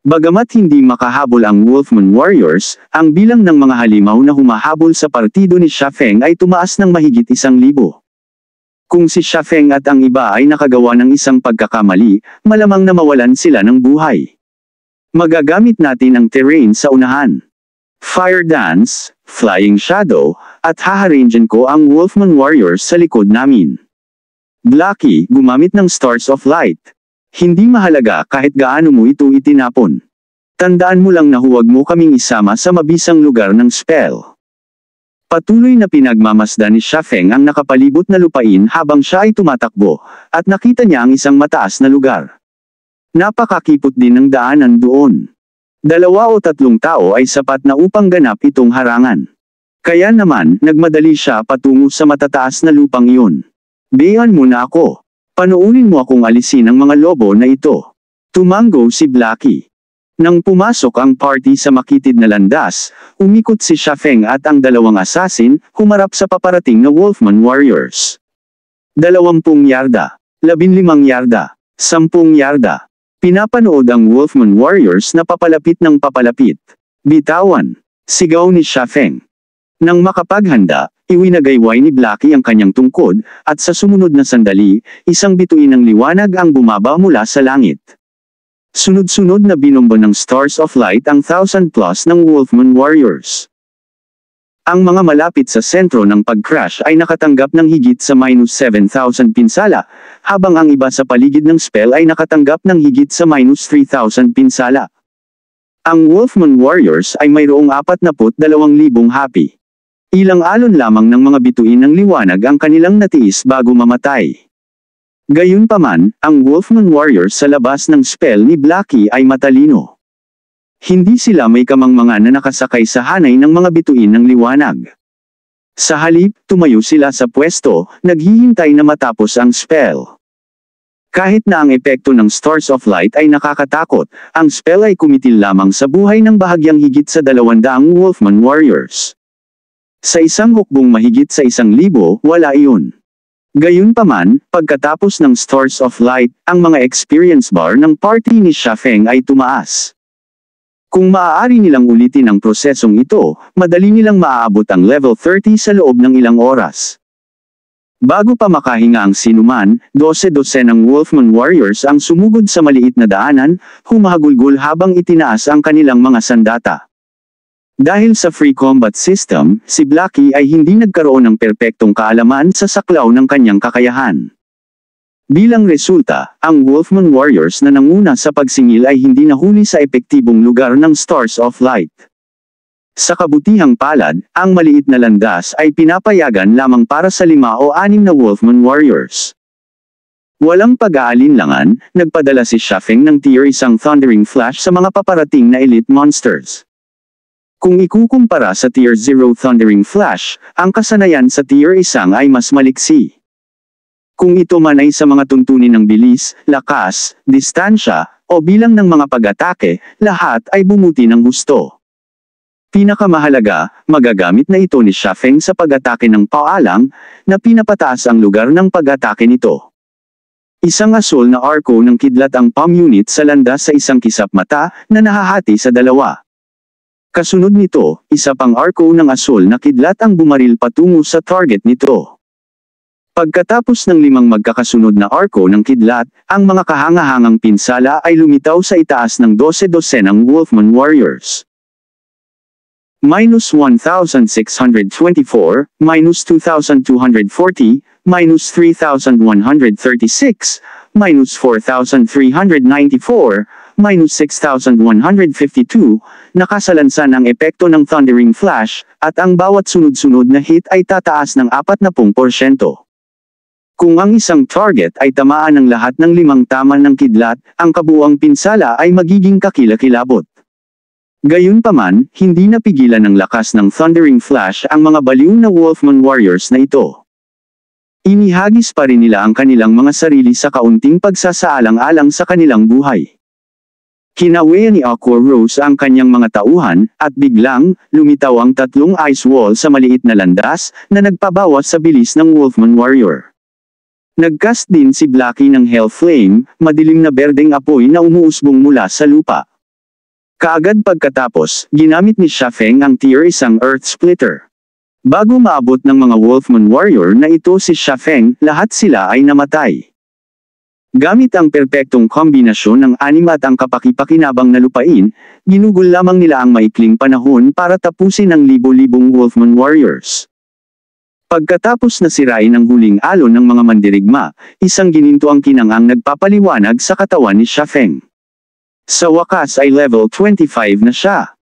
Bagamat hindi makahabol ang Wolfman Warriors, ang bilang ng mga halimaw na humahabol sa partido ni Shafeng ay tumaas ng mahigit isang libo. Kung si Feng at ang iba ay nakagawa ng isang pagkakamali, malamang na mawalan sila ng buhay. Magagamit natin ang terrain sa unahan. Fire Dance, Flying Shadow, at haharangen ko ang Wolfman Warriors sa likod namin. Blacky gumamit ng Stars of Light. Hindi mahalaga kahit gaano mo ito itinapon. Tandaan mo lang na huwag mo kaming isama sa mabisang lugar ng spell. Patuloy na pinagmamasdan ni Shafeng ang nakapalibot na lupain habang siya ay tumatakbo, at nakita niya ang isang mataas na lugar. Napakakipot din ng daanan doon. Dalawa o tatlong tao ay sapat na upang ganap itong harangan. Kaya naman, nagmadali siya patungo sa matataas na lupang iyon. Bayan mo na ako. Panuunin mo akong alisin ang mga lobo na ito. Tumango si Blackie. Nang pumasok ang party sa makitid na landas, umikot si Shafeng at ang dalawang assassin, humarap sa paparating na Wolfman Warriors. Dalawampung yarda, labinlimang yarda, sampung yarda. Pinapanood ang Wolfman Warriors na papalapit ng papalapit. Bitawan, sigaw ni Shafeng. Nang makapaghanda, iwinagayway ni Blackie ang kanyang tungkod, at sa sumunod na sandali, isang bituin ng liwanag ang bumaba mula sa langit. Sunod-sunod na binombo ng Stars of Light ang 1000 plus ng Wolfman Warriors. Ang mga malapit sa sentro ng pag-crash ay nakatanggap ng higit sa minus 7,000 pinsala, habang ang iba sa paligid ng spell ay nakatanggap ng higit sa minus 3,000 pinsala. Ang Wolfman Warriors ay mayroong 42,000 happy. Ilang alon lamang ng mga bituin ng liwanag ang kanilang natiis bago mamatay. Gayunpaman, ang Wolfman Warriors sa labas ng spell ni Blackie ay matalino. Hindi sila may kamangmangan na nakasakay sa hanay ng mga bituin ng liwanag. Sa halip, tumayo sila sa pwesto, naghihintay na matapos ang spell. Kahit na ang epekto ng Stars of Light ay nakakatakot, ang spell ay kumitil lamang sa buhay ng bahagyang higit sa dalawandaang Wolfman Warriors. Sa isang hukbong mahigit sa isang libo, wala iyon. Gayunpaman, pagkatapos ng Stores of Light, ang mga experience bar ng party ni Shafeng ay tumaas. Kung maaari nilang ulitin ang prosesong ito, madali nilang maaabot ang level 30 sa loob ng ilang oras. Bago pa makahinga ang sinuman, 12-12 ng Wolfman Warriors ang sumugod sa maliit na daanan, humahagulgol habang itinaas ang kanilang mga sandata. Dahil sa free combat system, si Blackie ay hindi nagkaroon ng perpektong kaalaman sa saklaw ng kanyang kakayahan. Bilang resulta, ang Wolfman Warriors na nanguna sa pagsingil ay hindi nahuli sa epektibong lugar ng Stars of Light. Sa kabutihang palad, ang maliit na landas ay pinapayagan lamang para sa lima o anim na Wolfman Warriors. Walang pag-aalinlangan, nagpadala si Shaffing ng tier isang Thundering Flash sa mga paparating na elite monsters. Kung ikukumpara sa Tier 0 Thundering Flash, ang kasanayan sa Tier 1 ay mas maliksi. Kung ito man ay sa mga tuntunin ng bilis, lakas, distansya, o bilang ng mga pag-atake, lahat ay bumuti ng gusto. Pinakamahalaga, magagamit na ito ni Shafeng sa pag-atake ng paalam, na pinapataas ang lugar ng pag-atake nito. Isang asol na arko ng kidlat ang palm unit sa landas sa isang kisap mata na nahahati sa dalawa. Kasunod nito, isa pang arco ng asul na kidlat ang bumaril patungo sa target nito. Pagkatapos ng limang magkakasunod na arco ng kidlat, ang mga kahangahangang pinsala ay lumitaw sa itaas ng 12 dosenang Wolfman Warriors. Minus 1,624, minus 2,240, minus 3,136, minus 4,394, minus 6,152, nakasalansan ang epekto ng thundering flash, at ang bawat sunod-sunod na hit ay tataas ng 40%. Kung ang isang target ay tamaan ng lahat ng limang tama ng kidlat, ang kabuang pinsala ay magiging kakilakilabot. Gayunpaman, hindi napigilan ng lakas ng Thundering Flash ang mga baliw na Wolfman Warriors na ito. Inihagis pa rin nila ang kanilang mga sarili sa kaunting pagsasaalang-alang sa kanilang buhay. Kinawiya ni Aqua Rose ang kanyang mga tauhan, at biglang, lumitaw ang tatlong ice wall sa maliit na landas, na nagpabawas sa bilis ng Wolfman Warrior. Nagcast din si Blackie ng Hell Flame, madilim na berdeng apoy na umuusbong mula sa lupa. Kaagad pagkatapos, ginamit ni Shafeng ang tier isang Earth Splitter. Bago maabot ng mga Wolfman Warrior na ito si Shafeng, lahat sila ay namatay. Gamit ang perpektong kombinasyon ng anim at ang kapakipakinabang na lupain, ginugol lamang nila ang maikling panahon para tapusin ang libo-libong Wolfman Warriors. Pagkatapos na sirain ang huling alon ng mga mandirigma, isang gininto ang kinangang nagpapaliwanag sa katawan ni Shafeng. Sa wakas ay level 25 na siya.